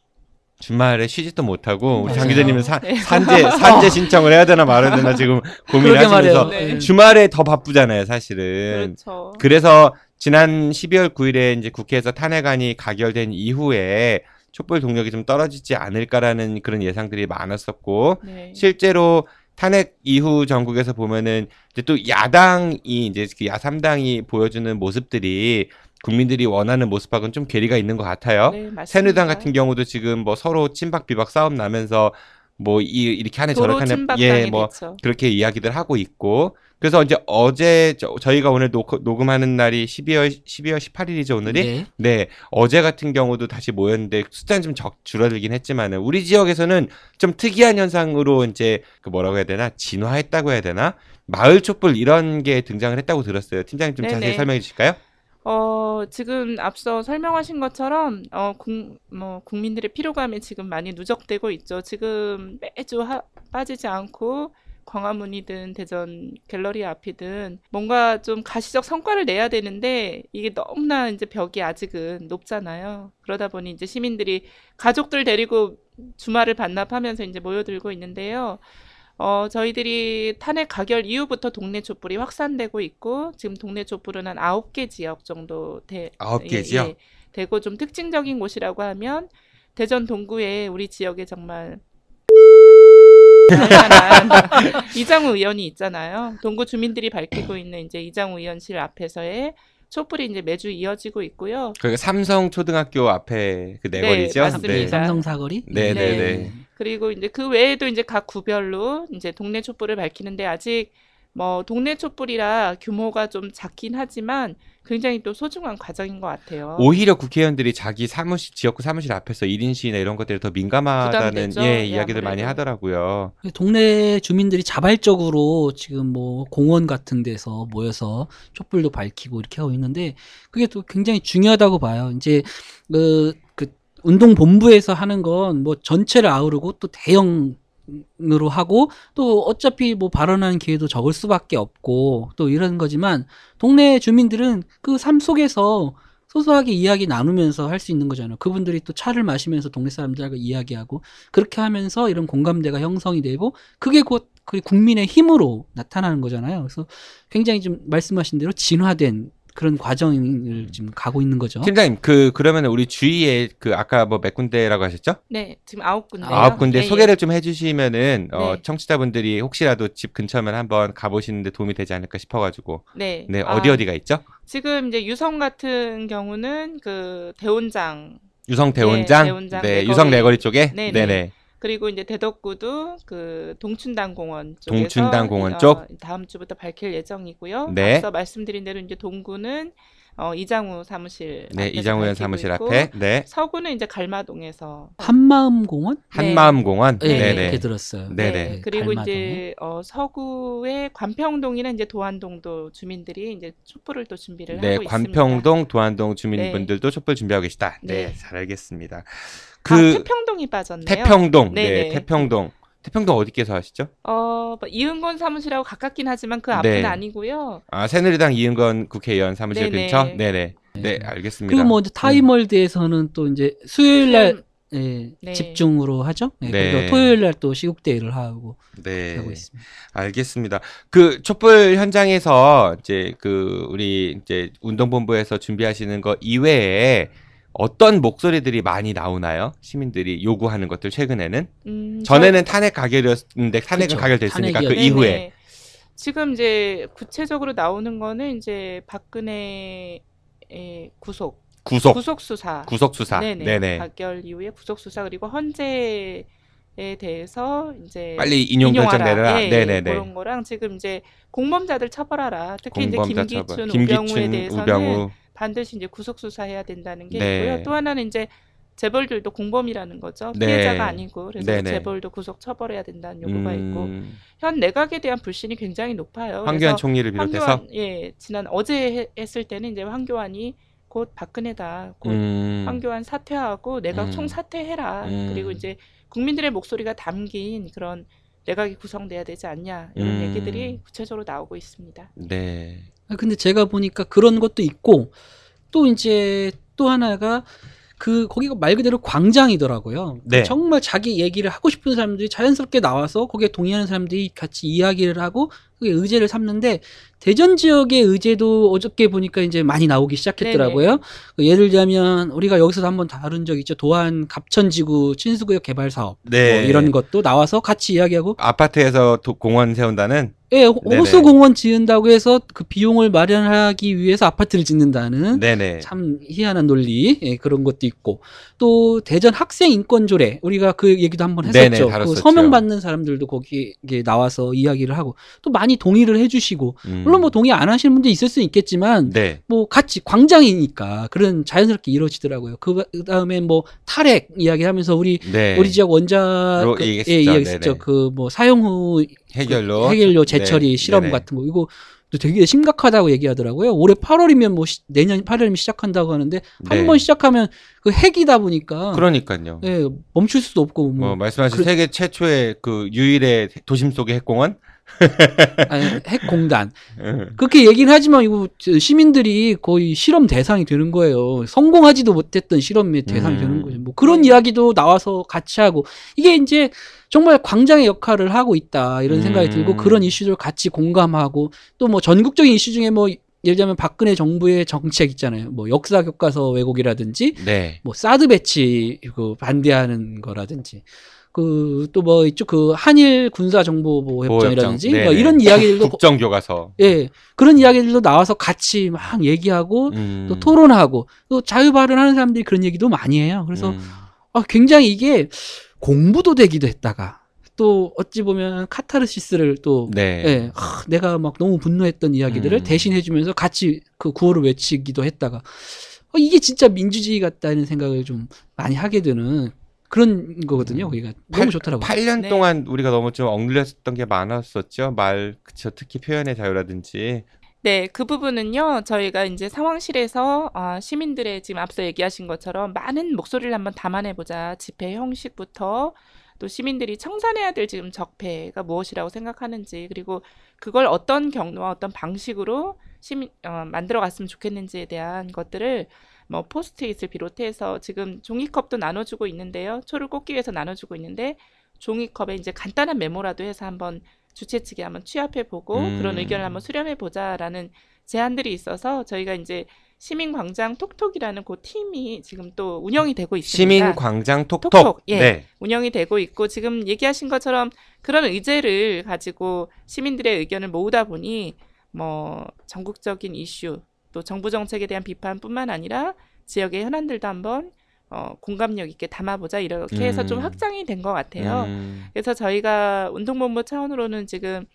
주말에 쉬지도 못하고 우리 음, 장 기자님은 사, 네. 산재 산재 신청을 해야 되나 말아야 되나 지금 고민하시면서 네. 주말에 더 바쁘잖아요 사실은 그렇죠. 그래서 지난 12월 9일에 이제 국회에서 탄핵안이 가결된 이후에 촛불 동력이 좀 떨어지지 않을까라는 그런 예상들이 많았었고 네. 실제로 탄핵 이후 전국에서 보면은 이제 또 야당이 이제 그 야삼당이 보여주는 모습들이 국민들이 원하는 모습하고는 좀 괴리가 있는 것 같아요. 네, 새누리당 같은 경우도 지금 뭐 서로 친박 비박 싸움 나면서 뭐 이, 이렇게 하네 저렇게 하네 예 뭐 그렇게 이야기들 하고 있고 그래서 이제 어제 저, 희가 오늘 녹, 음하는 날이 12월 12월 18일이죠 오늘이 네. 네. 어제 같은 경우도 다시 모였는데 숫자는 좀 적, 줄어들긴 했지만은 우리 지역에서는 좀 특이한 현상으로 이제 그 뭐라고 해야 되나 진화했다고 해야 되나 마을 촛불 이런 게 등장을 했다고 들었어요 팀장님 좀 네네. 자세히 설명해 주실까요? 어, 지금 앞서 설명하신 것처럼 어, 국, 뭐, 국민들의 피로감이 지금 많이 누적되고 있죠. 지금 매주 하, 빠지지 않고 광화문이든 대전 갤러리 앞이든 뭔가 좀 가시적 성과를 내야 되는데 이게 너무나 이제 벽이 아직은 높잖아요. 그러다 보니 이제 시민들이 가족들 데리고 주말을 반납하면서 이제 모여들고 있는데요. 어, 저희들이 탄핵 가결 이후부터 동네 촛불이 확산되고 있고 지금 동네 촛불은 한 아홉 개 지역 정도 되, 9개 예, 지역? 예, 되고 좀 특징적인 곳이라고 하면 대전 동구에 우리 지역에 정말 이장우 의원이 있잖아요. 동구 주민들이 밝히고 있는 이제 이장우 의원실 앞에서의 촛불이 이제 매주 이어지고 있고요. 그 삼성 초등학교 앞에 그 네거리죠. 맞습니다. 네. 삼성 사거리. 네, 네, 네, 네. 그리고 이제 그 외에도 이제 각 구별로 이제 동네 촛불을 밝히는데 아직 뭐 동네 촛불이라 규모가 좀 작긴 하지만 굉장히 또 소중한 과정인 것 같아요. 오히려 국회의원들이 자기 사무실 지역구 사무실 앞에서 1인 시위나 이런 것들에 더 민감하다는 예, 이야기들 많이 하더라고요. 네, 동네 주민들이 자발적으로 지금 뭐 공원 같은 데서 모여서 촛불도 밝히고 이렇게 하고 있는데 그게 또 굉장히 중요하다고 봐요. 이제 그, 그 운동 본부에서 하는 건 뭐 전체를 아우르고 또 대형 으로 하고 또 어차피 뭐발언한 기회도 적을 수밖에 없고 또 이런 거지만 동네 주민들은 그 삶 속에서 소소하게 이야기 나누면서 할 수 있는 거잖아요. 그분들이 또 차를 마시면서 동네 사람들하고 이야기하고 그렇게 하면서 이런 공감대가 형성이 되고 그게 곧 그 국민의 힘으로 나타나는 거잖아요. 그래서 굉장히 좀 말씀하신 대로 진화된 그런 과정을 지금 가고 있는 거죠. 팀장님, 그 그러면 우리 주위에 그 아까 뭐몇 군데라고 하셨죠? 네, 지금 아홉 군데. 아, 아홉 군데 예, 예. 소개를 좀 해주시면은 어, 네. 청취자분들이 혹시라도 집 근처면 한번 가보시는데 도움이 되지 않을까 싶어가지고. 네. 네, 아, 어디 아, 어디가 있죠? 지금 이제 유성 같은 경우는 그 대원장. 유성 대원장. 네, 대원장 네, 네 유성 내거리 쪽에. 네. 네. 그리고 이제 대덕구도 그 동춘당공원 쪽에서 동춘당공원 쪽 어, 다음 주부터 밝힐 예정이고요. 네. 앞서 말씀드린 대로 이제 동구는 어, 이장우 사무실 네 이장우 사무실 있고, 앞에 네 서구는 이제 갈마동에서 한마음공원 네. 한마음공원 네, 네, 네. 들었어요 네네 네, 네. 네. 그리고 갈마동에? 이제 어, 서구의 관평동이나 이제 도안동도 주민들이 이제 촛불을 또 준비를 네, 하고 있습니다 네 관평동 도안동 주민분들도 촛불 준비하고 계시다 네잘 알겠습니다. 그 아, 태평동이 빠졌네요. 태평동. 네 태평동. 태평동 어디께서 하시죠? 어, 뭐 이은건 사무실하고 가깝긴 하지만 그 앞은 네. 아니고요. 아, 새누리당 이은건 국회의원 사무실 네네. 근처? 네네. 네, 알겠습니다. 그리고 뭐타임월드에서는또 이제 수요일 날 예, 네. 집중으로 하죠. 예, 네. 그리고 토요일 날또 시국대회를 하고 네. 하고 있습니다. 알겠습니다. 그 촛불 현장에서 이제 그 우리 이제 운동본부에서 준비하시는 거 이외에 어떤 목소리들이 많이 나오나요? 시민들이 요구하는 것들 최근에는 음, 전에는 탄핵 가결이었는데 탄핵은 가결됐으니까 그 네, 네. 이후에 지금 이제 구체적으로 나오는 거는 이제 박근혜 의 구속 구속 구속 수사 구속 수사 네네. 네네. 가결 이후에 구속 수사 그리고 헌재에 대해서 이제 빨리 인용 결정 내라 려 네, 네네네 그런 거랑 지금 이제 공범자들 처벌하라 특히 이제 김기춘, 처벌. 우병우에 대해서는 우병우. 반드시 이제 구속 수사해야 된다는 게 네. 있고요. 또 하나는 이제 재벌들도 공범이라는 거죠. 네. 피해자가 아니고 그래서 네네. 재벌도 구속 처벌해야 된다는 요구가 음... 있고 현 내각에 대한 불신이 굉장히 높아요. 황교안 총리를 비롯해서 황교안, 예 지난 어제 했을 때는 이제 황교안이 곧 박근혜다. 곧 음... 황교안 사퇴하고 내각 음... 총 사퇴해라. 음. 그리고 이제 국민들의 목소리가 담긴 그런 내각이 구성돼야 되지 않냐 이런 음. 얘기들이 구체적으로 나오고 있습니다. 네. 아, 근데 제가 보니까 그런 것도 있고 또 이제 또 하나가 그 거기가 말 그대로 광장이더라고요. 그러니까 네. 정말 자기 얘기를 하고 싶은 사람들이 자연스럽게 나와서 거기에 동의하는 사람들이 같이 이야기를 하고 그게 의제를 삼는데 대전 지역의 의제도 어저께 보니까 이제 많이 나오기 시작했더라고요. 그 예를 들자면 우리가 여기서도 한번 다룬 적 있죠. 도안 갑천지구 친수구역 개발 사업 뭐 네. 뭐 이런 것도 나와서 같이 이야기하고 아파트에서 도, 공원 세운다는 예, 호수 공원 지은다고 해서 그 비용을 마련하기 위해서 아파트를 짓는다는 네네. 참 희한한 논리 예, 그런 것도 있고 또 대전 학생 인권 조례 우리가 그 얘기도 한번 했었죠. 네네, 그 서명 받는 사람들도 거기에 나와서 이야기를 하고 또 많이 동의를 해주시고 음. 물론 뭐 동의 안 하시는 분도 있을 수 있겠지만 네. 뭐 같이 광장이니까 그런 자연스럽게 이루어지더라고요. 그 다음에 뭐 탈핵 이야기하면서 우리 네. 우리 지역 원자 그, 얘기했죠 예, 얘기했었죠. 그뭐 사용 후 해결로 그 해결료 재처리 네. 실험 네네. 같은 거 이거 되게 심각하다고 얘기하더라고요. 올해 8월이면 뭐 시, 내년 8월이면 시작한다고 하는데 한번 네. 시작하면 그 핵이다 보니까 그러니까요. 예, 멈출 수도 없고 뭐 어, 말씀하신 그, 세계 최초의 그 유일의 도심 속의 핵공원 아니, 핵공단. 예. 그렇게 얘기는 하지만 이거 시민들이 거의 실험 대상이 되는 거예요. 성공하지도 못했던 실험의 대상이 음. 되는 거죠. 뭐 그런 이야기도 나와서 같이 하고 이게 이제 정말 광장의 역할을 하고 있다 이런 생각이 음. 들고 그런 이슈들 같이 공감하고 또 뭐 전국적인 이슈 중에 뭐 예를 들면 박근혜 정부의 정책 있잖아요. 뭐 역사 교과서 왜곡이라든지 네. 뭐 사드 배치 그 반대하는 거라든지 그또뭐 있죠 그 한일 군사 정보보 협정이라든지 뭐 이런 네. 이야기들도 국정 교과서 예 그런 이야기들도 나와서 같이 막 얘기하고 음. 또 토론하고 또 자유 발언하는 사람들이 그런 얘기도 많이 해요 그래서 음. 아, 굉장히 이게 공부도 되기도 했다가 또 어찌 보면 카타르시스를 또 네. 예, 아, 내가 막 너무 분노했던 이야기들을 음. 대신해주면서 같이 그 구호를 외치기도 했다가 어, 이게 진짜 민주주의 같다는 생각을 좀 많이 하게 되는 그런 거거든요. 음. 거기가 너무 좋더라고요. 8년 동안 우리가 너무 좀 억눌렸던 게 많았었죠. 말 그쵸 특히 표현의 자유라든지 네, 그 부분은요, 저희가 이제 상황실에서 어, 시민들의 지금 앞서 얘기하신 것처럼 많은 목소리를 한번 담아내보자. 집회 형식부터 또 시민들이 청산해야 될 지금 적폐가 무엇이라고 생각하는지, 그리고 그걸 어떤 경로와 어떤 방식으로 시민, 어, 만들어 갔으면 좋겠는지에 대한 것들을 뭐 포스트잇을 비롯해서 지금 종이컵도 나눠주고 있는데요. 초를 꽂기 위해서 나눠주고 있는데 종이컵에 이제 간단한 메모라도 해서 한번 주최 측에 한번 취합해 보고 음. 그런 의견을 한번 수렴해 보자라는 제안들이 있어서 저희가 이제 시민광장 톡톡이라는 그 팀이 지금 또 운영이 되고 있습니다. 시민광장 톡톡. 톡톡 예. 네. 운영이 되고 있고 지금 얘기하신 것처럼 그런 의제를 가지고 시민들의 의견을 모으다 보니 뭐 전국적인 이슈 또 정부 정책에 대한 비판뿐만 아니라 지역의 현안들도 한번 어, 공감력 있게 담아보자 이렇게 해서 좀 음. 확장이 된 것 같아요. 음. 그래서 저희가 운동본부 차원으로는 지금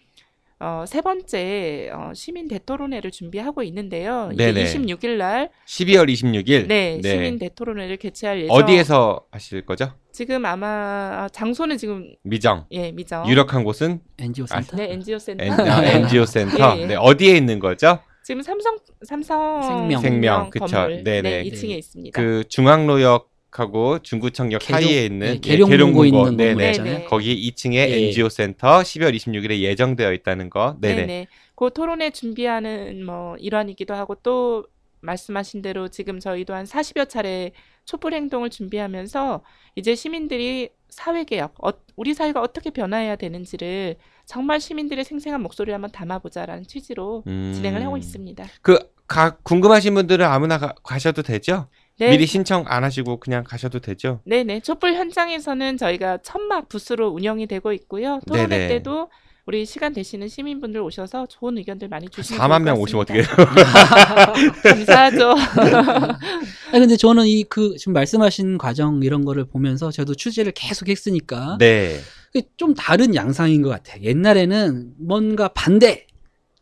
어, 세 번째 어, 시민 대토론회를 준비하고 있는데요. 이게 26일 날 12월 26일 네, 네. 시민 대토론회를 개최할 예정. 어디에서 하실 거죠? 지금 아마 장소는 지금 미정. 예, 미정. 유력한 곳은 NGO 센터. 아, 네, NGO 센터. NGO 아, 센터. 예, 네, 어디에 있는 거죠? 지금 삼성 삼성 생명, 생명 그쵸. 네, 네네. 네, 2층에 네. 있습니다. 그 중앙로역 하고 중구청역 계룡, 사이에 있는 네, 계룡공고 있는 네네. 네네. 거기 2층에 예. NGO 센터 12월 26일에 예정되어 있다는 거. 네네. 네네. 그 토론회 준비하는 뭐 일환이기도 하고 또 말씀하신 대로 지금 저희도 한 40여 차례 촛불 행동을 준비하면서 이제 시민들이 사회 개혁, 어, 우리 사회가 어떻게 변화해야 되는지를 정말 시민들의 생생한 목소리를 한번 담아보자라는 취지로 음. 진행을 하고 있습니다. 그 가, 궁금하신 분들은 아무나 가, 가셔도 되죠? 네. 미리 신청 안 하시고 그냥 가셔도 되죠? 네네. 촛불 현장에서는 저희가 천막 부스로 운영이 되고 있고요. 토론회 네네. 때도 우리 시간 되시는 시민분들 오셔서 좋은 의견들 많이 주시면 4만 명 오시면 어떻게 해요? 감사하죠. 아 근데 저는 이 그 지금 말씀하신 과정 이런 거를 보면서 저도 취재를 계속 했으니까 네. 좀 다른 양상인 것 같아. 옛날에는 뭔가 반대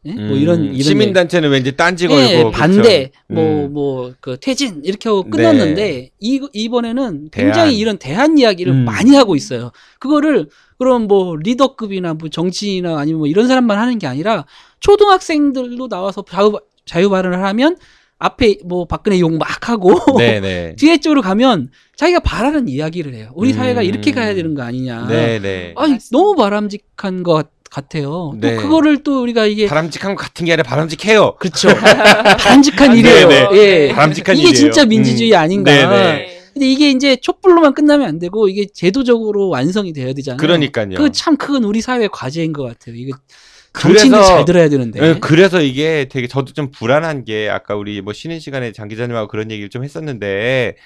예? 뭐 이런, 음, 이런 시민 단체는 왠지 딴지 걸고 예, 반대 그렇죠. 뭐뭐그 음. 퇴진 이렇게 하고 끝났는데 네. 이 이번에는 굉장히 대안. 이런 대한 이야기를 음. 많이 하고 있어요. 그거를 그럼 뭐 리더급이나 뭐 정치인이나 아니면 뭐 이런 사람만 하는 게 아니라 초등학생들도 나와서 자유 자유 발언을 하면 앞에 뭐 박근혜 욕 막 하고 네, 네. 뒤에 쪽으로 가면 자기가 바라는 이야기를 해요. 우리 음. 사회가 이렇게 가야 되는 거 아니냐. 네네. 네. 아니, 너무 바람직한 것 같아요. 네. 또 그거를 또 우리가 이게 바람직한 것 같은 게 아니라 바람직해요. 그렇죠. 바람직한 아, 일이에요. 네네. 예. 바람직한 이게 일이에요. 진짜 민주주의 음. 아닌가. 네네. 근데 이게 이제 촛불로만 끝나면 안 되고 이게 제도적으로 완성이 돼야 되잖아요. 그러니까요. 그참큰 우리 사회의 과제인 것 같아요. 이거 그치인잘 들어야 되는데. 네, 그래서 이게 되게 저도 좀 불안한 게 아까 우리 뭐 쉬는 시간에 장 기자님하고 그런 얘기를 좀 했었는데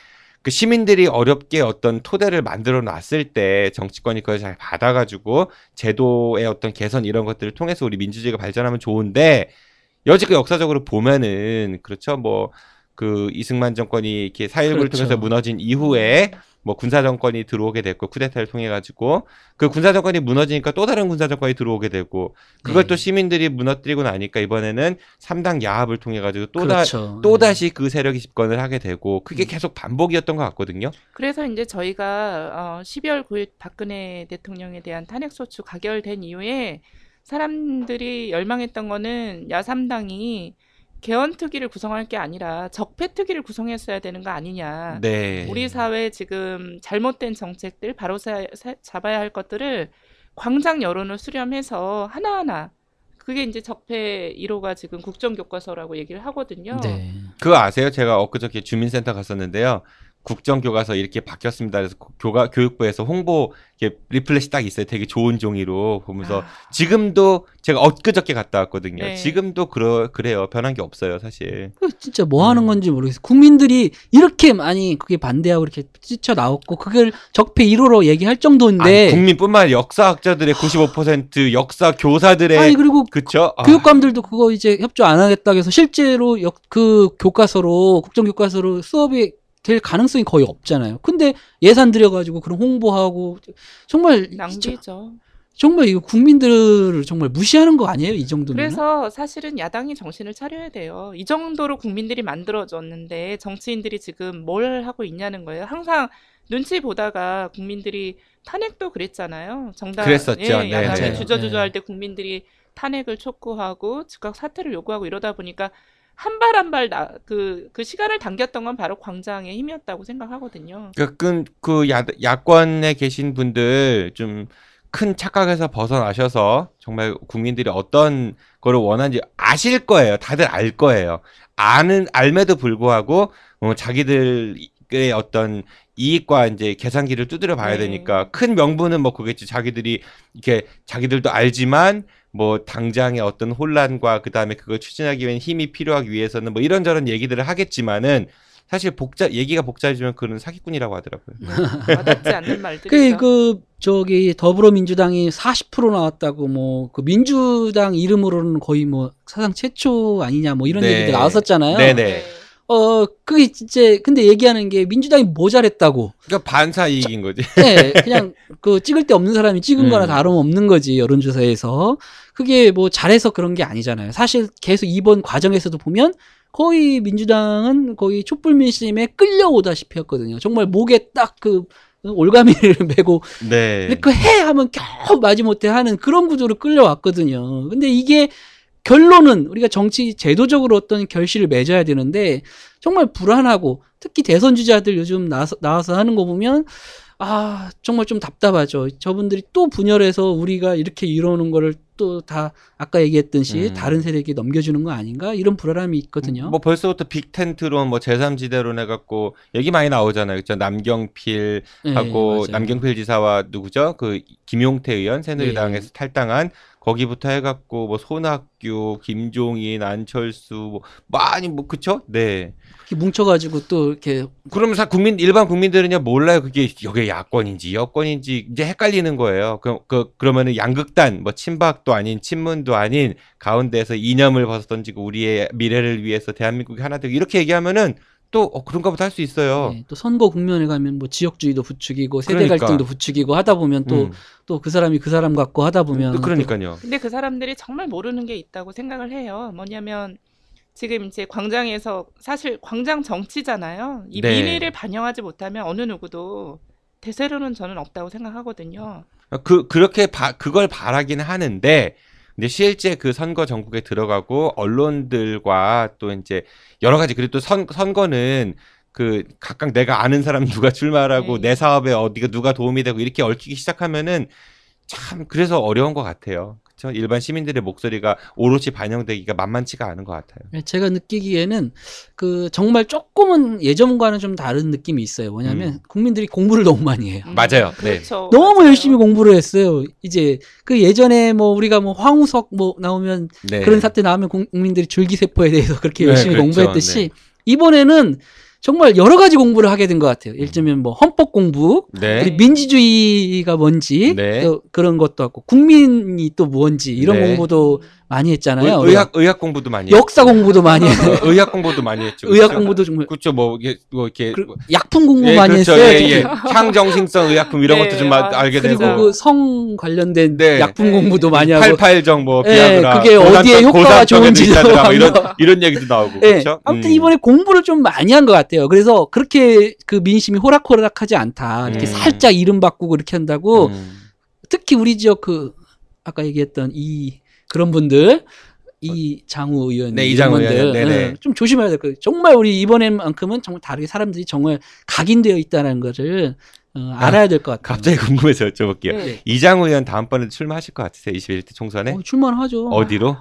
그 시민들이 어렵게 어떤 토대를 만들어 놨을 때 정치권이 그걸 잘 받아가지고 제도의 어떤 개선 이런 것들을 통해서 우리 민주주의가 발전하면 좋은데 여지껏 역사적으로 보면은 그렇죠 뭐그 이승만 정권이 이렇게 사일구를 그렇죠. 통해서 무너진 이후에 뭐 군사 정권이 들어오게 됐고 쿠데타를 통해 가지고 그 군사 정권이 무너지니까 또 다른 군사 정권이 들어오게 되고 그걸 네. 또 시민들이 무너뜨리고 나니까 이번에는 삼당 야합을 통해 가지고 또다또 그렇죠. 네. 다시 그 세력이 집권을 하게 되고 그게 음. 계속 반복이었던 것 같거든요. 그래서 이제 저희가 어 12월 9일 박근혜 대통령에 대한 탄핵 소추 가결된 이후에 사람들이 열망했던 거는 야삼당이 개헌특위를 구성할 게 아니라 적폐특위를 구성했어야 되는 거 아니냐. 네. 우리 사회 지금 잘못된 정책들 바로 사, 사, 잡아야 할 것들을 광장 여론을 수렴해서 하나하나 그게 이제 적폐 1호가 지금 국정교과서라고 얘기를 하거든요. 네. 그거 아세요? 제가 엊그저께 주민센터 갔었는데요. 국정교과서 이렇게 바뀌었습니다. 그래서 교과 교육부에서 홍보 이렇게 리플렛이 딱 있어요. 되게 좋은 종이로 보면서 아... 지금도 제가 엊그저께 갔다 왔거든요. 네. 지금도 그러, 그래요. 변한 게 없어요, 사실. 그 진짜 뭐 음. 하는 건지 모르겠어요. 국민들이 이렇게 많이 그게 반대하고 이렇게 찢쳐 나왔고 그걸 적폐 1호로 얘기할 정도인데 아니, 국민뿐만 아니라 역사학자들의 95% 아. 역사 교사들의 아니 그리고 그쵸? 아... 교육감들도 그거 이제 협조 안 하겠다 해서 실제로 역, 그 교과서로 국정교과서로 수업이 될 가능성이 거의 없잖아요. 근데 예산 들여가지고 그런 홍보하고 정말 낭비죠. 정말 이거 국민들을 정말 무시하는 거 아니에요? 이 정도면? 그래서 사실은 야당이 정신을 차려야 돼요. 이 정도로 국민들이 만들어졌는데 정치인들이 지금 뭘 하고 있냐는 거예요. 항상 눈치 보다가 국민들이 탄핵도 그랬잖아요. 정당 그랬었죠. 예, 야당이 네, 네, 주저주저할 네. 때 국민들이 탄핵을 촉구하고 즉각 사퇴를 요구하고 이러다 보니까 한발한발 그그 그 시간을 당겼던 건 바로 광장의 힘이었다고 생각하거든요. 가끔 그러니까 그 야, 야권에 계신 분들 좀 큰 착각에서 벗어나셔서 정말 국민들이 어떤 거를 원하는지 아실 거예요. 다들 알 거예요. 아는 알매도 불구하고 어, 자기들의 어떤 이익과 이제 계산기를 두드려 봐야 네. 되니까 큰 명분은 뭐 그겠지 자기들이 이렇게 자기들도 알지만 뭐 당장의 어떤 혼란과 그다음에 그걸 추진하기 위한 힘이 필요하기 위해서는 뭐 이런저런 얘기들을 하겠지만은 사실 복잡 얘기가 복잡해지면 그는 사기꾼이라고 하더라고요. 음, 와지 않는 말들이죠. 그, 그 저기 더불어민주당이 40% 나왔다고 뭐그 민주당 이름으로는 거의 뭐 사상 최초 아니냐 뭐 이런 네. 얘기들 나왔었잖아요. 네네. 네. 네. 어 그게 진짜 근데 얘기하는 게 민주당이 모자랬다고. 그러니까 반사 이익인 거지. 네, 그냥 그 찍을 데 없는 사람이 찍은 음. 거나 다름 없는 거지 여론조사에서 그게 뭐 잘해서 그런 게 아니잖아요. 사실 계속 이번 과정에서도 보면 거의 민주당은 거의 촛불 민심에 끌려오다시피 했거든요. 정말 목에 딱 그 올가미를 메고 네. 근데 그 그해 하면 겨우 마지못해 하는 그런 구조로 끌려왔거든요. 근데 이게 결론은 우리가 정치 제도적으로 어떤 결실을 맺어야 되는데 정말 불안하고 특히 대선 주자들 요즘 나와서, 나와서 하는 거 보면 아 정말 좀 답답하죠. 저분들이 또 분열해서 우리가 이렇게 이러는 거를 또 다 아까 얘기했듯이 음. 다른 세력이 넘겨주는 거 아닌가 이런 불안함이 있거든요. 음, 뭐 벌써부터 빅텐트론, 뭐 제3지대론 해갖고 얘기 많이 나오잖아요. 그죠 남경필 하고 네, 네 남경필 지사와 누구죠? 그 김용태 의원 새누리당에서 네. 탈당한 거기부터 해갖고 뭐 손학규, 김종인, 안철수 뭐 많이 뭐 그쵸? 네. 뭉쳐가지고 또 이렇게 그러면 사 국민 일반 국민들은요 몰라요 그게 여기 야권인지 여권인지 이제 헷갈리는 거예요. 그, 럼그 그러면은 양극단 뭐 친박도 아닌 친문도 아닌 가운데에서 이념을 벗어던지고 우리의 미래를 위해서 대한민국이 하나 되고 이렇게 얘기하면은 또 어, 그런가 보다 할 수 있어요. 네, 또 선거 국면에 가면 뭐 지역주의도 부추기고 세대 그러니까. 갈등도 부추기고 하다 보면 또 또그 음. 그 사람이 그 사람 같고 하다 음, 보면 음, 그러니까요. 또. 근데 그 사람들이 정말 모르는 게 있다고 생각을 해요. 뭐냐면 지금 이제 광장에서 사실 광장 정치잖아요. 이 네. 미래를 반영하지 못하면 어느 누구도 대세로는 저는 없다고 생각하거든요. 그 그렇게 바, 그걸 바라긴 하는데 근데 실제 그 선거 전국에 들어가고 언론들과 또 이제 여러 가지 그리고 또 선, 선거는 그 각각 내가 아는 사람 누가 출마하고 네. 내 사업에 어디가 누가 도움이 되고 이렇게 얽히기 시작하면은 참 그래서 어려운 것 같아요. 저 그렇죠? 일반 시민들의 목소리가 오롯이 반영되기가 만만치가 않은 것 같아요. 네, 제가 느끼기에는 그 정말 조금은 예전과는 좀 다른 느낌이 있어요. 뭐냐면 음. 국민들이 공부를 너무 많이 해요. 음, 맞아요. 네. 그렇죠. 너무 맞아요. 열심히 공부를 했어요. 이제 그 예전에 뭐 우리가 뭐 황우석 뭐 나오면 네. 그런 사태 나오면 국민들이 줄기세포에 대해서 그렇게 네, 열심히 네, 그렇죠. 공부했듯이 네. 이번에는 정말 여러 가지 공부를 하게 된 것 같아요. 음. 예를 들면 뭐 헌법 공부, 네. 그리고 민주주의가 뭔지 네. 그런 것도 하고 국민이 또 뭔지 이런 네. 공부도 많이 했잖아요. 의, 학 의학 공부도 많이 역사 했죠. 공부도 많이 했어 의학 공부도 많이 했죠. 의학 공부도 정말 그렇죠. 뭐 이게 뭐 이렇게 그, 뭐. 약품 공부 예, 많이 그렇죠. 했어요. 예, 예. 향정신성 의약품 이런 네, 것도 좀 아, 아 알게 그리고 되고 그리고 그성 관련된 네. 약품 공부도 많이 하고 팔팔정 뭐 예, 비아그라 그게 어디에 효과가 좋은지 뭐 이런 이런 얘기도 나오고 그렇죠. 아무튼 음. 이번에 공부를 좀 많이 한 것 같아요. 그래서 그렇게 그 민심이 호락호락하지 않다. 이렇게 음. 살짝 이름 바꾸고 이렇게 한다고 음. 특히 우리 지역 그 아까 얘기했던 이 그런 분들 이 장우 의원, 네, 이장우 의 네, 좀 조심해야 될 거예요. 정말 우리 이번에만큼은 정말 다르게 사람들이 정말 각인되어 있다는 것을 어, 아, 알아야 될 것 같아요. 갑자기 궁금해서 여쭤볼게요. 네. 이장우 의원 다음번에 출마하실 것 같으세요? 21대 총선에? 어, 출마하죠. 어디로?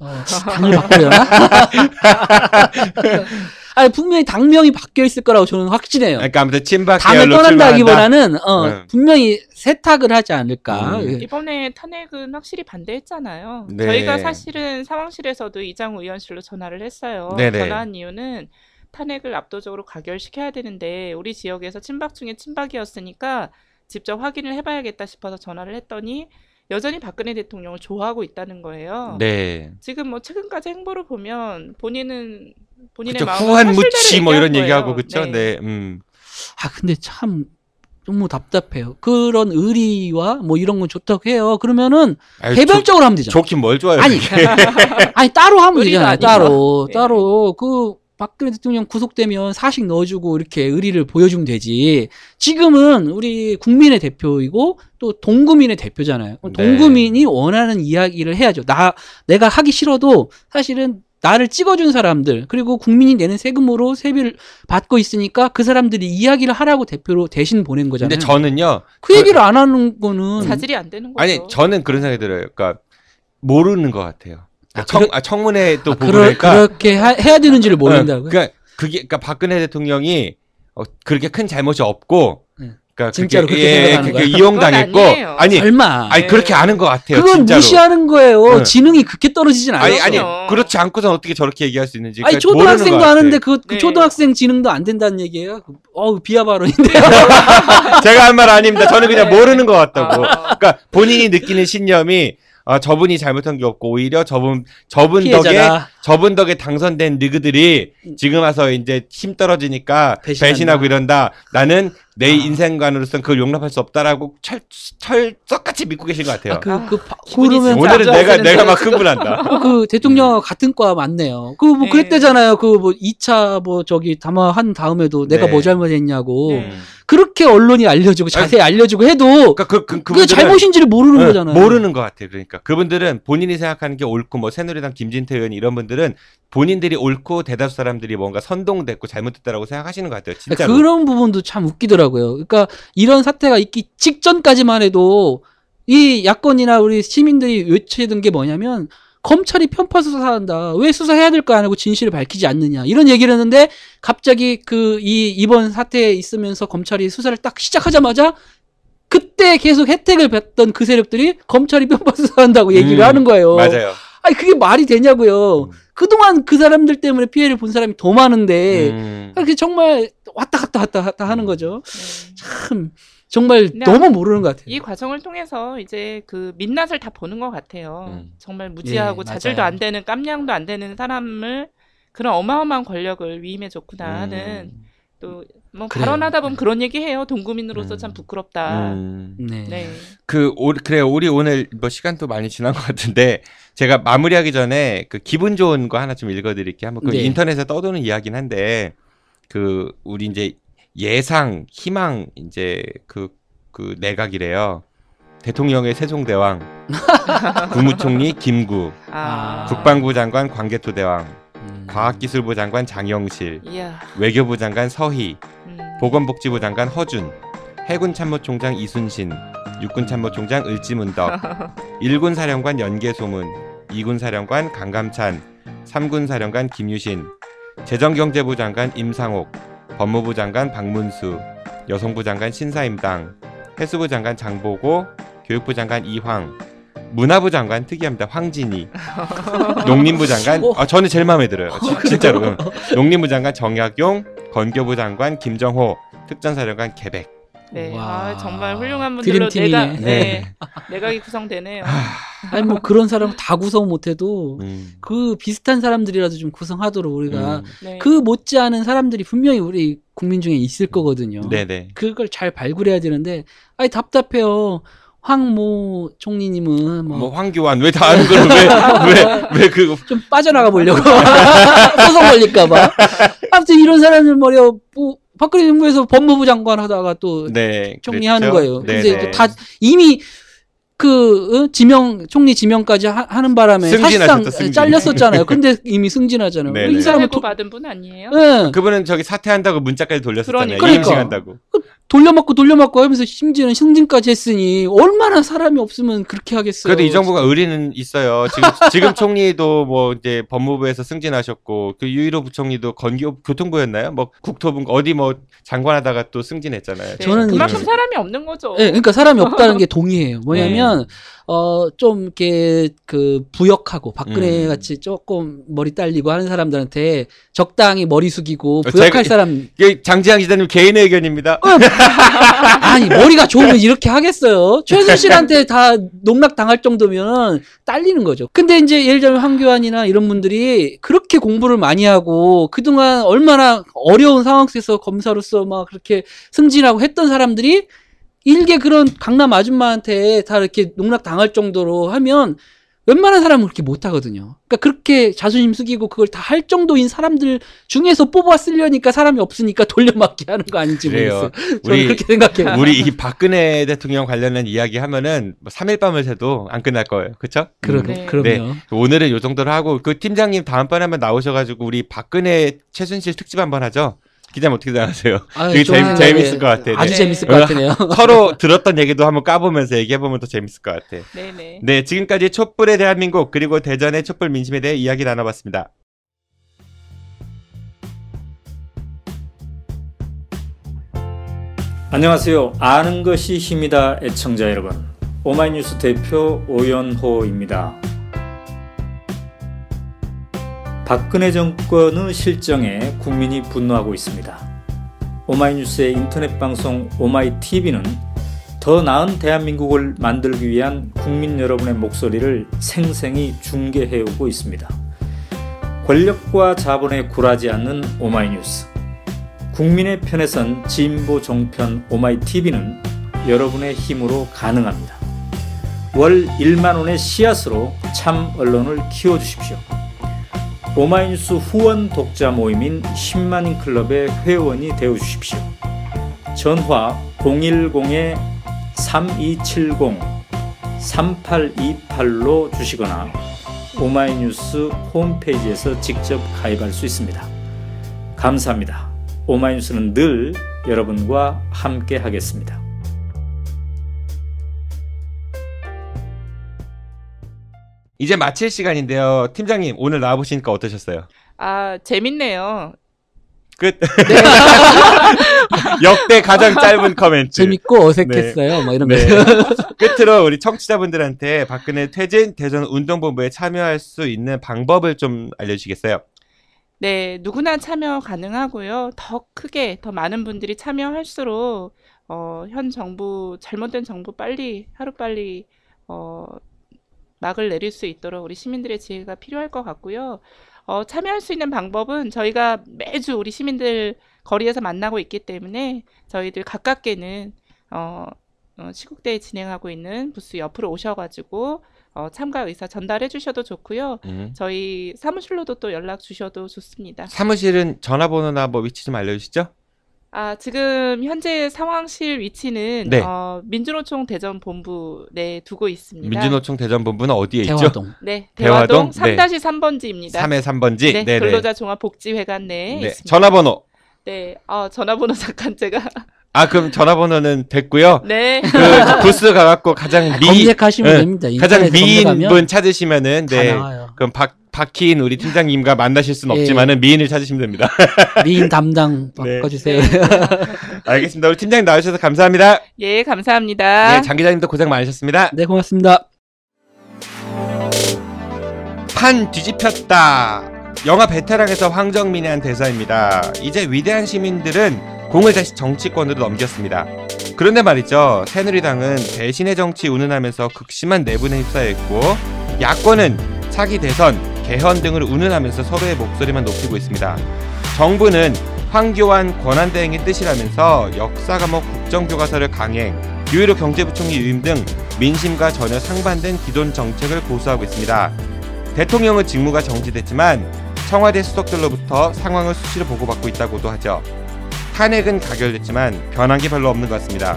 어, 당을 바꾸려나? 아니 분명히 당명이 바뀌어 있을 거라고 저는 확신해요. 그러니까 아무튼 친박 당을 떠난다기보다는 어, 네. 분명히 세탁을 하지 않을까. 음. 예. 이번에 탄핵은 확실히 반대했잖아요. 네. 저희가 사실은 상황실에서도 이장 의원실로 전화를 했어요. 네네. 네. 전화한 이유는 탄핵을 압도적으로 가결시켜야 되는데 우리 지역에서 친박 중에 친박이었으니까 직접 확인을 해봐야겠다 싶어서 전화를 했더니 여전히 박근혜 대통령을 좋아하고 있다는 거예요. 네. 지금 뭐 최근까지 행보를 보면 본인은 본인의 그쵸, 마음을 후한 무치 뭐 이런 거예요. 얘기하고 그쵸? 네. 네. 음. 아 근데 참 너무 답답해요. 그런 의리와 뭐 이런 건 좋다고 해요. 그러면은 아유, 개별적으로 조, 하면 되잖아. 좋긴 뭘 좋아요. 아니 아니 따로 하면 되잖아요. 따로 네. 따로 그 박근혜 대통령 구속되면 사식 넣어주고 이렇게 의리를 보여주면 되지. 지금은 우리 국민의 대표이고 또 동구민의 대표잖아요. 동구민이 네. 원하는 이야기를 해야죠. 나 내가 하기 싫어도 사실은 나를 찍어준 사람들 그리고 국민이 내는 세금으로 세비를 받고 있으니까 그 사람들이 이야기를 하라고 대표로 대신 보낸 거잖아요. 근데 저는요 그 얘기를 안 하는 거는 자질이 안 되는 거죠. 아니 저는 그런 생각이 들어요. 그러니까 모르는 것 같아요. 아, 청, 그러, 아, 청문회 또 아, 보니까 그러니까 그렇게 하, 해야 되는지를 어, 모른다고요. 그러니까 그게 그러니까 박근혜 대통령이 어, 그렇게 큰 잘못이 없고 네. 그러니까 진짜로 그게, 그렇게 예, 생각하는 그게 거 이용당했고 아니에 아니 마 아니 그렇게 아는 것 같아요. 그건 진짜로. 무시하는 거예요. 네. 지능이 그렇게 떨어지진 않아요. 아니 아니 그렇지 않고선 어떻게 저렇게 얘기할 수 있는지. 아니 그러니까 초등학생도 아는데 그, 그 네. 초등학생 지능도 안 된다는 얘기예요. 그, 어우 비하 발언인데요. 제가 한 말 아닙니다. 저는 그냥 네. 모르는 것 같다고. 아. 그러니까 본인이 느끼는 신념이 아 저분이 잘못한 게 없고 오히려 저분 저분 피해자다. 덕에 저분 덕에 당선된 느그들이 음. 지금 와서 이제 힘 떨어지니까 배신한다. 배신하고 이런다. 나는 내 아. 인생관으로선 그걸 용납할 수 없다라고 철 철썩같이 믿고 계신 것 같아요. 아, 그, 그, 바, 오늘은 내가 내가 막 흥분한다. 그, 그 대통령 음. 같은 과 맞네요. 그뭐 네. 그랬대잖아요. 그 뭐 2차 뭐 저기 담화한 다음에도 내가 네. 뭐 잘못했냐고. 네. 그렇게 언론이 알려주고 자세히 알려주고 해도 그러니까 그, 그, 게 잘못인지를 모르는 응, 네, 거잖아요. 모르는 것 같아요. 그러니까 그분들은 본인이 생각하는 게 옳고 뭐 새누리당 김진태 의원 이런 분들은 본인들이 옳고 대다수 사람들이 뭔가 선동됐고 잘못됐다라고 생각하시는 것 같아요. 진짜 그러니까 그런 부분도 참 웃기더라고요. 그러니까 이런 사태가 있기 직전까지만 해도 이 야권이나 우리 시민들이 외치던 게 뭐냐면 검찰이 편파 수사한다. 왜 수사해야 될까 안 하고 진실을 밝히지 않느냐. 이런 얘기를 했는데 갑자기 그 이 이번 사태에 있으면서 검찰이 수사를 딱 시작하자마자 그때 계속 혜택을 뵀던 그 세력들이 검찰이 편파 수사한다고 얘기를 음, 하는 거예요. 맞아요. 아니 그게 말이 되냐고요. 음. 그동안 그 사람들 때문에 피해를 본 사람이 더 많은데 음. 그게 정말 왔다 갔다 왔다 갔다 하는 거죠. 네. 참 정말 너무 모르는 것 같아요. 이 과정을 통해서 이제 그 민낯을 다 보는 것 같아요. 음. 정말 무지하고 예, 자질도 안 되는 깜냥도 안 되는 사람을 그런 어마어마한 권력을 위임해 줬구나 음. 하는 음. 또뭐 발언하다 보면 네. 그런 얘기해요. 동구민으로서 음. 참 부끄럽다. 음. 네. 네. 그 오, 그래요. 우리 오늘 뭐 시간도 많이 지난 것 같은데 제가 마무리하기 전에 그 기분 좋은 거 하나 좀 읽어드릴게요. 한번 그 네. 인터넷에 떠도는 이야기긴 한데 그 우리 이제 예상, 희망 이제 그, 그 내각이래요. 대통령의 세종대왕, 국무총리 김구, 아. 국방부 장관 광개토 대왕, 음. 과학기술부 장관 장영실, 이야. 외교부 장관 서희, 음. 보건복지부 장관 허준, 해군참모총장 이순신, 육군참모총장 을지문덕, 일군사령관 연계소문, 이군사령관 강감찬, 삼군사령관 김유신, 재정경제부 장관 임상옥, 법무부 장관 박문수, 여성부 장관 신사임당, 해수부 장관 장보고, 교육부 장관 이황, 문화부 장관 특이합니다. 황진이. 농림부 장관 아 저는 제일 마음에 들어요. 지, 아, 진짜로. 응. 농림부 장관 정약용, 건교부 장관 김정호, 특전사령관 개백. 네, 와. 아, 정말 훌륭한 분들로 내가 네. 네. 내각이 구성되네요. 아, 아니 뭐 그런 사람 다 구성 못해도 음. 그 비슷한 사람들이라도 좀 구성하도록 우리가 음. 네. 그 못지않은 사람들이 분명히 우리 국민 중에 있을 거거든요. 네네. 네. 그걸 잘 발굴해야 되는데 아니 답답해요. 황모 총리님은 뭐, 뭐 황교안 왜다 아는 걸왜왜 왜 그거 좀 빠져나가 보려고 소송 걸릴까 봐. 아무튼 이런 사람들 머리 야뭐 박근혜 정부에서 법무부 장관 하다가 또 네, 총리하는 그렇죠? 거예요. 네, 이제 네. 다 이미 그 어? 지명 총리 지명까지 하, 는 바람에 사실상 승 잘렸었잖아요. 근데 이미 승진하잖아요. 네, 이 네. 사람을 도... 받은 분 아니에요? 네. 그분은 저기 사퇴한다고 문자까지 돌렸었잖아요. 그러니까. 임신한다고. 그 돌려먹고돌려먹고 하면서 심지어는 승진까지 했으니 얼마나 사람이 없으면 그렇게 하겠어요. 그래도 이 정부가 의리는 있어요. 지금 지금 총리도 뭐 이제 법무부에서 승진하셨고 그 유일호 부총리도 건교 교통부였나요? 뭐 국토부 어디 뭐 장관하다가 또 승진했잖아요. 네, 저는 그만큼 네. 사람이 없는 거죠. 네, 그러니까 사람이 없다는 게 동의해요. 뭐냐면 네. 어좀 이렇게 그 부역하고 박근혜 음. 같이 조금 머리 딸리고 하는 사람들한테 적당히 머리 숙이고 어, 부역할 제가, 사람. 장지향 기자님 개인의 의견입니다. 어, 아니 머리가 좋으면 이렇게 하겠어요. 최순실한테 다 농락 당할 정도면 딸리는 거죠. 근데 이제 예를 들면 황교안이나 이런 분들이 그렇게 공부를 많이 하고 그동안 얼마나 어려운 상황 속에서 검사로서 막 그렇게 승진하고 했던 사람들이 일개 그런 강남 아줌마한테 다 이렇게 농락 당할 정도로 하면 웬만한 사람은 그렇게 못하거든요. 그러니까 그렇게 자존심 숙이고 그걸 다 할 정도인 사람들 중에서 뽑아 쓰려니까 사람이 없으니까 돌려막기 하는 거 아닌지 모르겠어요. 우리, 그렇게 생각해요. 우리 이 박근혜 대통령 관련된 이야기 하면은 뭐 3일 밤을 새도 안 끝날 거예요. 그쵸 음. 그러, 네. 그럼요. 네. 오늘은 요 정도로 하고 그 팀장님 다음번에 한번 나오셔가지고 우리 박근혜 최순실 특집 한번 하죠. 기자님 어떻게 생각하세요? 아유, 되게 재미, 재밌을 네. 것 같아요. 아주 네. 재밌을 것 같네요. 서로 들었던 얘기도 한번 까보면서 얘기해보면 더 재밌을 것 같아요. 네네. 네. 네, 지금까지 촛불의 대한민국 그리고 대전의 촛불 민심에 대해 이야기 나눠봤습니다. 안녕하세요. 아는 것이 힘이다 애청자 여러분. 오마이뉴스 대표 오연호입니다. 박근혜 정권의 실정에 국민이 분노하고 있습니다. 오마이뉴스의 인터넷 방송 오마이TV는 더 나은 대한민국을 만들기 위한 국민 여러분의 목소리를 생생히 중계해오고 있습니다. 권력과 자본에 굴하지 않는 오마이뉴스. 국민의 편에선 진보 종편 오마이TV는 여러분의 힘으로 가능합니다. 월 1만원의 씨앗으로 참 언론을 키워주십시오. 오마이뉴스 후원 독자 모임인 10만인 클럽의 회원이 되어 주십시오. 전화 010-3270-3828로 주시거나 오마이뉴스 홈페이지에서 직접 가입할 수 있습니다. 감사합니다. 오마이뉴스는 늘 여러분과 함께 하겠습니다. 이제 마칠 시간인데요. 팀장님, 오늘 나와보시니까 어떠셨어요? 아, 재밌네요. 끝. 네. 역대 가장 짧은 커멘트. 재밌고 네. 어색했어요. 뭐 네. 막 이런 거. 네. 끝으로 우리 청취자분들한테 박근혜 퇴진 대전 운동본부에 참여할 수 있는 방법을 좀 알려주시겠어요? 네, 누구나 참여 가능하고요. 더 크게, 더 많은 분들이 참여할수록, 어, 현 정부, 잘못된 정부 빨리, 하루빨리, 어, 막을 내릴 수 있도록 우리 시민들의 지혜가 필요할 것 같고요. 어, 참여할 수 있는 방법은 저희가 매주 우리 시민들 거리에서 만나고 있기 때문에 저희들 가깝게는 어, 어, 시국대에 진행하고 있는 부스 옆으로 오셔가지고 어, 참가 의사 전달해 주셔도 좋고요. 음. 저희 사무실로도 또 연락 주셔도 좋습니다. 사무실은 전화번호나 뭐 위치 좀 알려주시죠. 아, 지금 현재 상황실 위치는 네. 어, 민주노총 대전 본부 내 두고 있습니다. 민주노총 대전본부는 어디에 대화동. 네, 대화동, 대화동? 3-3번지입니다. 3 3번지. 네, 네 근로자 종합복지회관 내에 네. 있습니다. 전화번호. 네, 어, 전화번호 잠깐 제가 아 그럼 전화번호는 됐고요. 네. 그 부스 가갖고 가장 아, 미 검색하시면 응, 네. 됩니다. 가장 미인분 찾으시면은 네. 다 나와요. 그럼 박 박희인 우리 팀장님과 만나실 수는 예. 없지만은 미인을 찾으시면 됩니다. 미인 담당 네. 바꿔주세요. 네. 알겠습니다. 우리 팀장님 나와주셔서 감사합니다. 예, 감사합니다. 네, 장 기자님도 고생 많으셨습니다. 네, 고맙습니다. 판 뒤집혔다. 영화 베테랑에서 황정민이 한 대사입니다. 이제 위대한 시민들은 공을 다시 정치권으로 넘겼습니다. 그런데 말이죠. 새누리당은 대신의 정치 운운하면서 극심한 내분에 휩싸여있고 야권은 차기 대선 개헌 등을 운운하면서 서로의 목소리만 높이고 있습니다. 정부는 황교안 권한대행의 뜻이라면서 역사 과목 뭐 국정교과서를 강행, 유일호 경제부총리 유임 등 민심과 전혀 상반된 기존 정책을 고수하고 있습니다. 대통령의 직무가 정지됐지만 청와대 수석들로부터 상황을 수시로 보고받고 있다고도 하죠. 탄핵은 가결됐지만 변한 게 별로 없는 것 같습니다.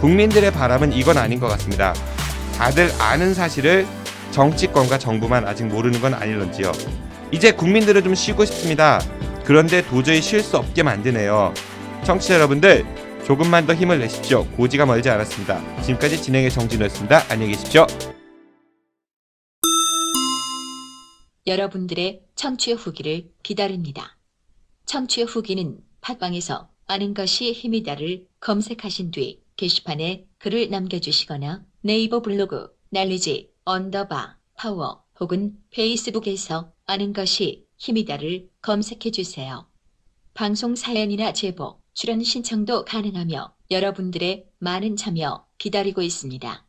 국민들의 바람은 이건 아닌 것 같습니다. 다들 아는 사실을 정치권과 정부만 아직 모르는 건 아닐런지요. 이제 국민들은 좀 쉬고 싶습니다. 그런데 도저히 쉴 수 없게 만드네요. 청취자 여러분들 조금만 더 힘을 내십시오. 고지가 멀지 않았습니다. 지금까지 진행의 정진우였습니다. 안녕히 계십시오. 여러분들의 청취 후기를 기다립니다. 청취 후기는 팟빵에서 아는 것이 힘이다를 검색하신 뒤 게시판에 글을 남겨주시거나 네이버 블로그 날리지 언더바 파워 혹은 페이스북에서 아는 것이 힘이다를 검색해 주세요. 방송 사연이나 제보, 출연 신청도 가능하며 여러분들의 많은 참여 기다리고 있습니다.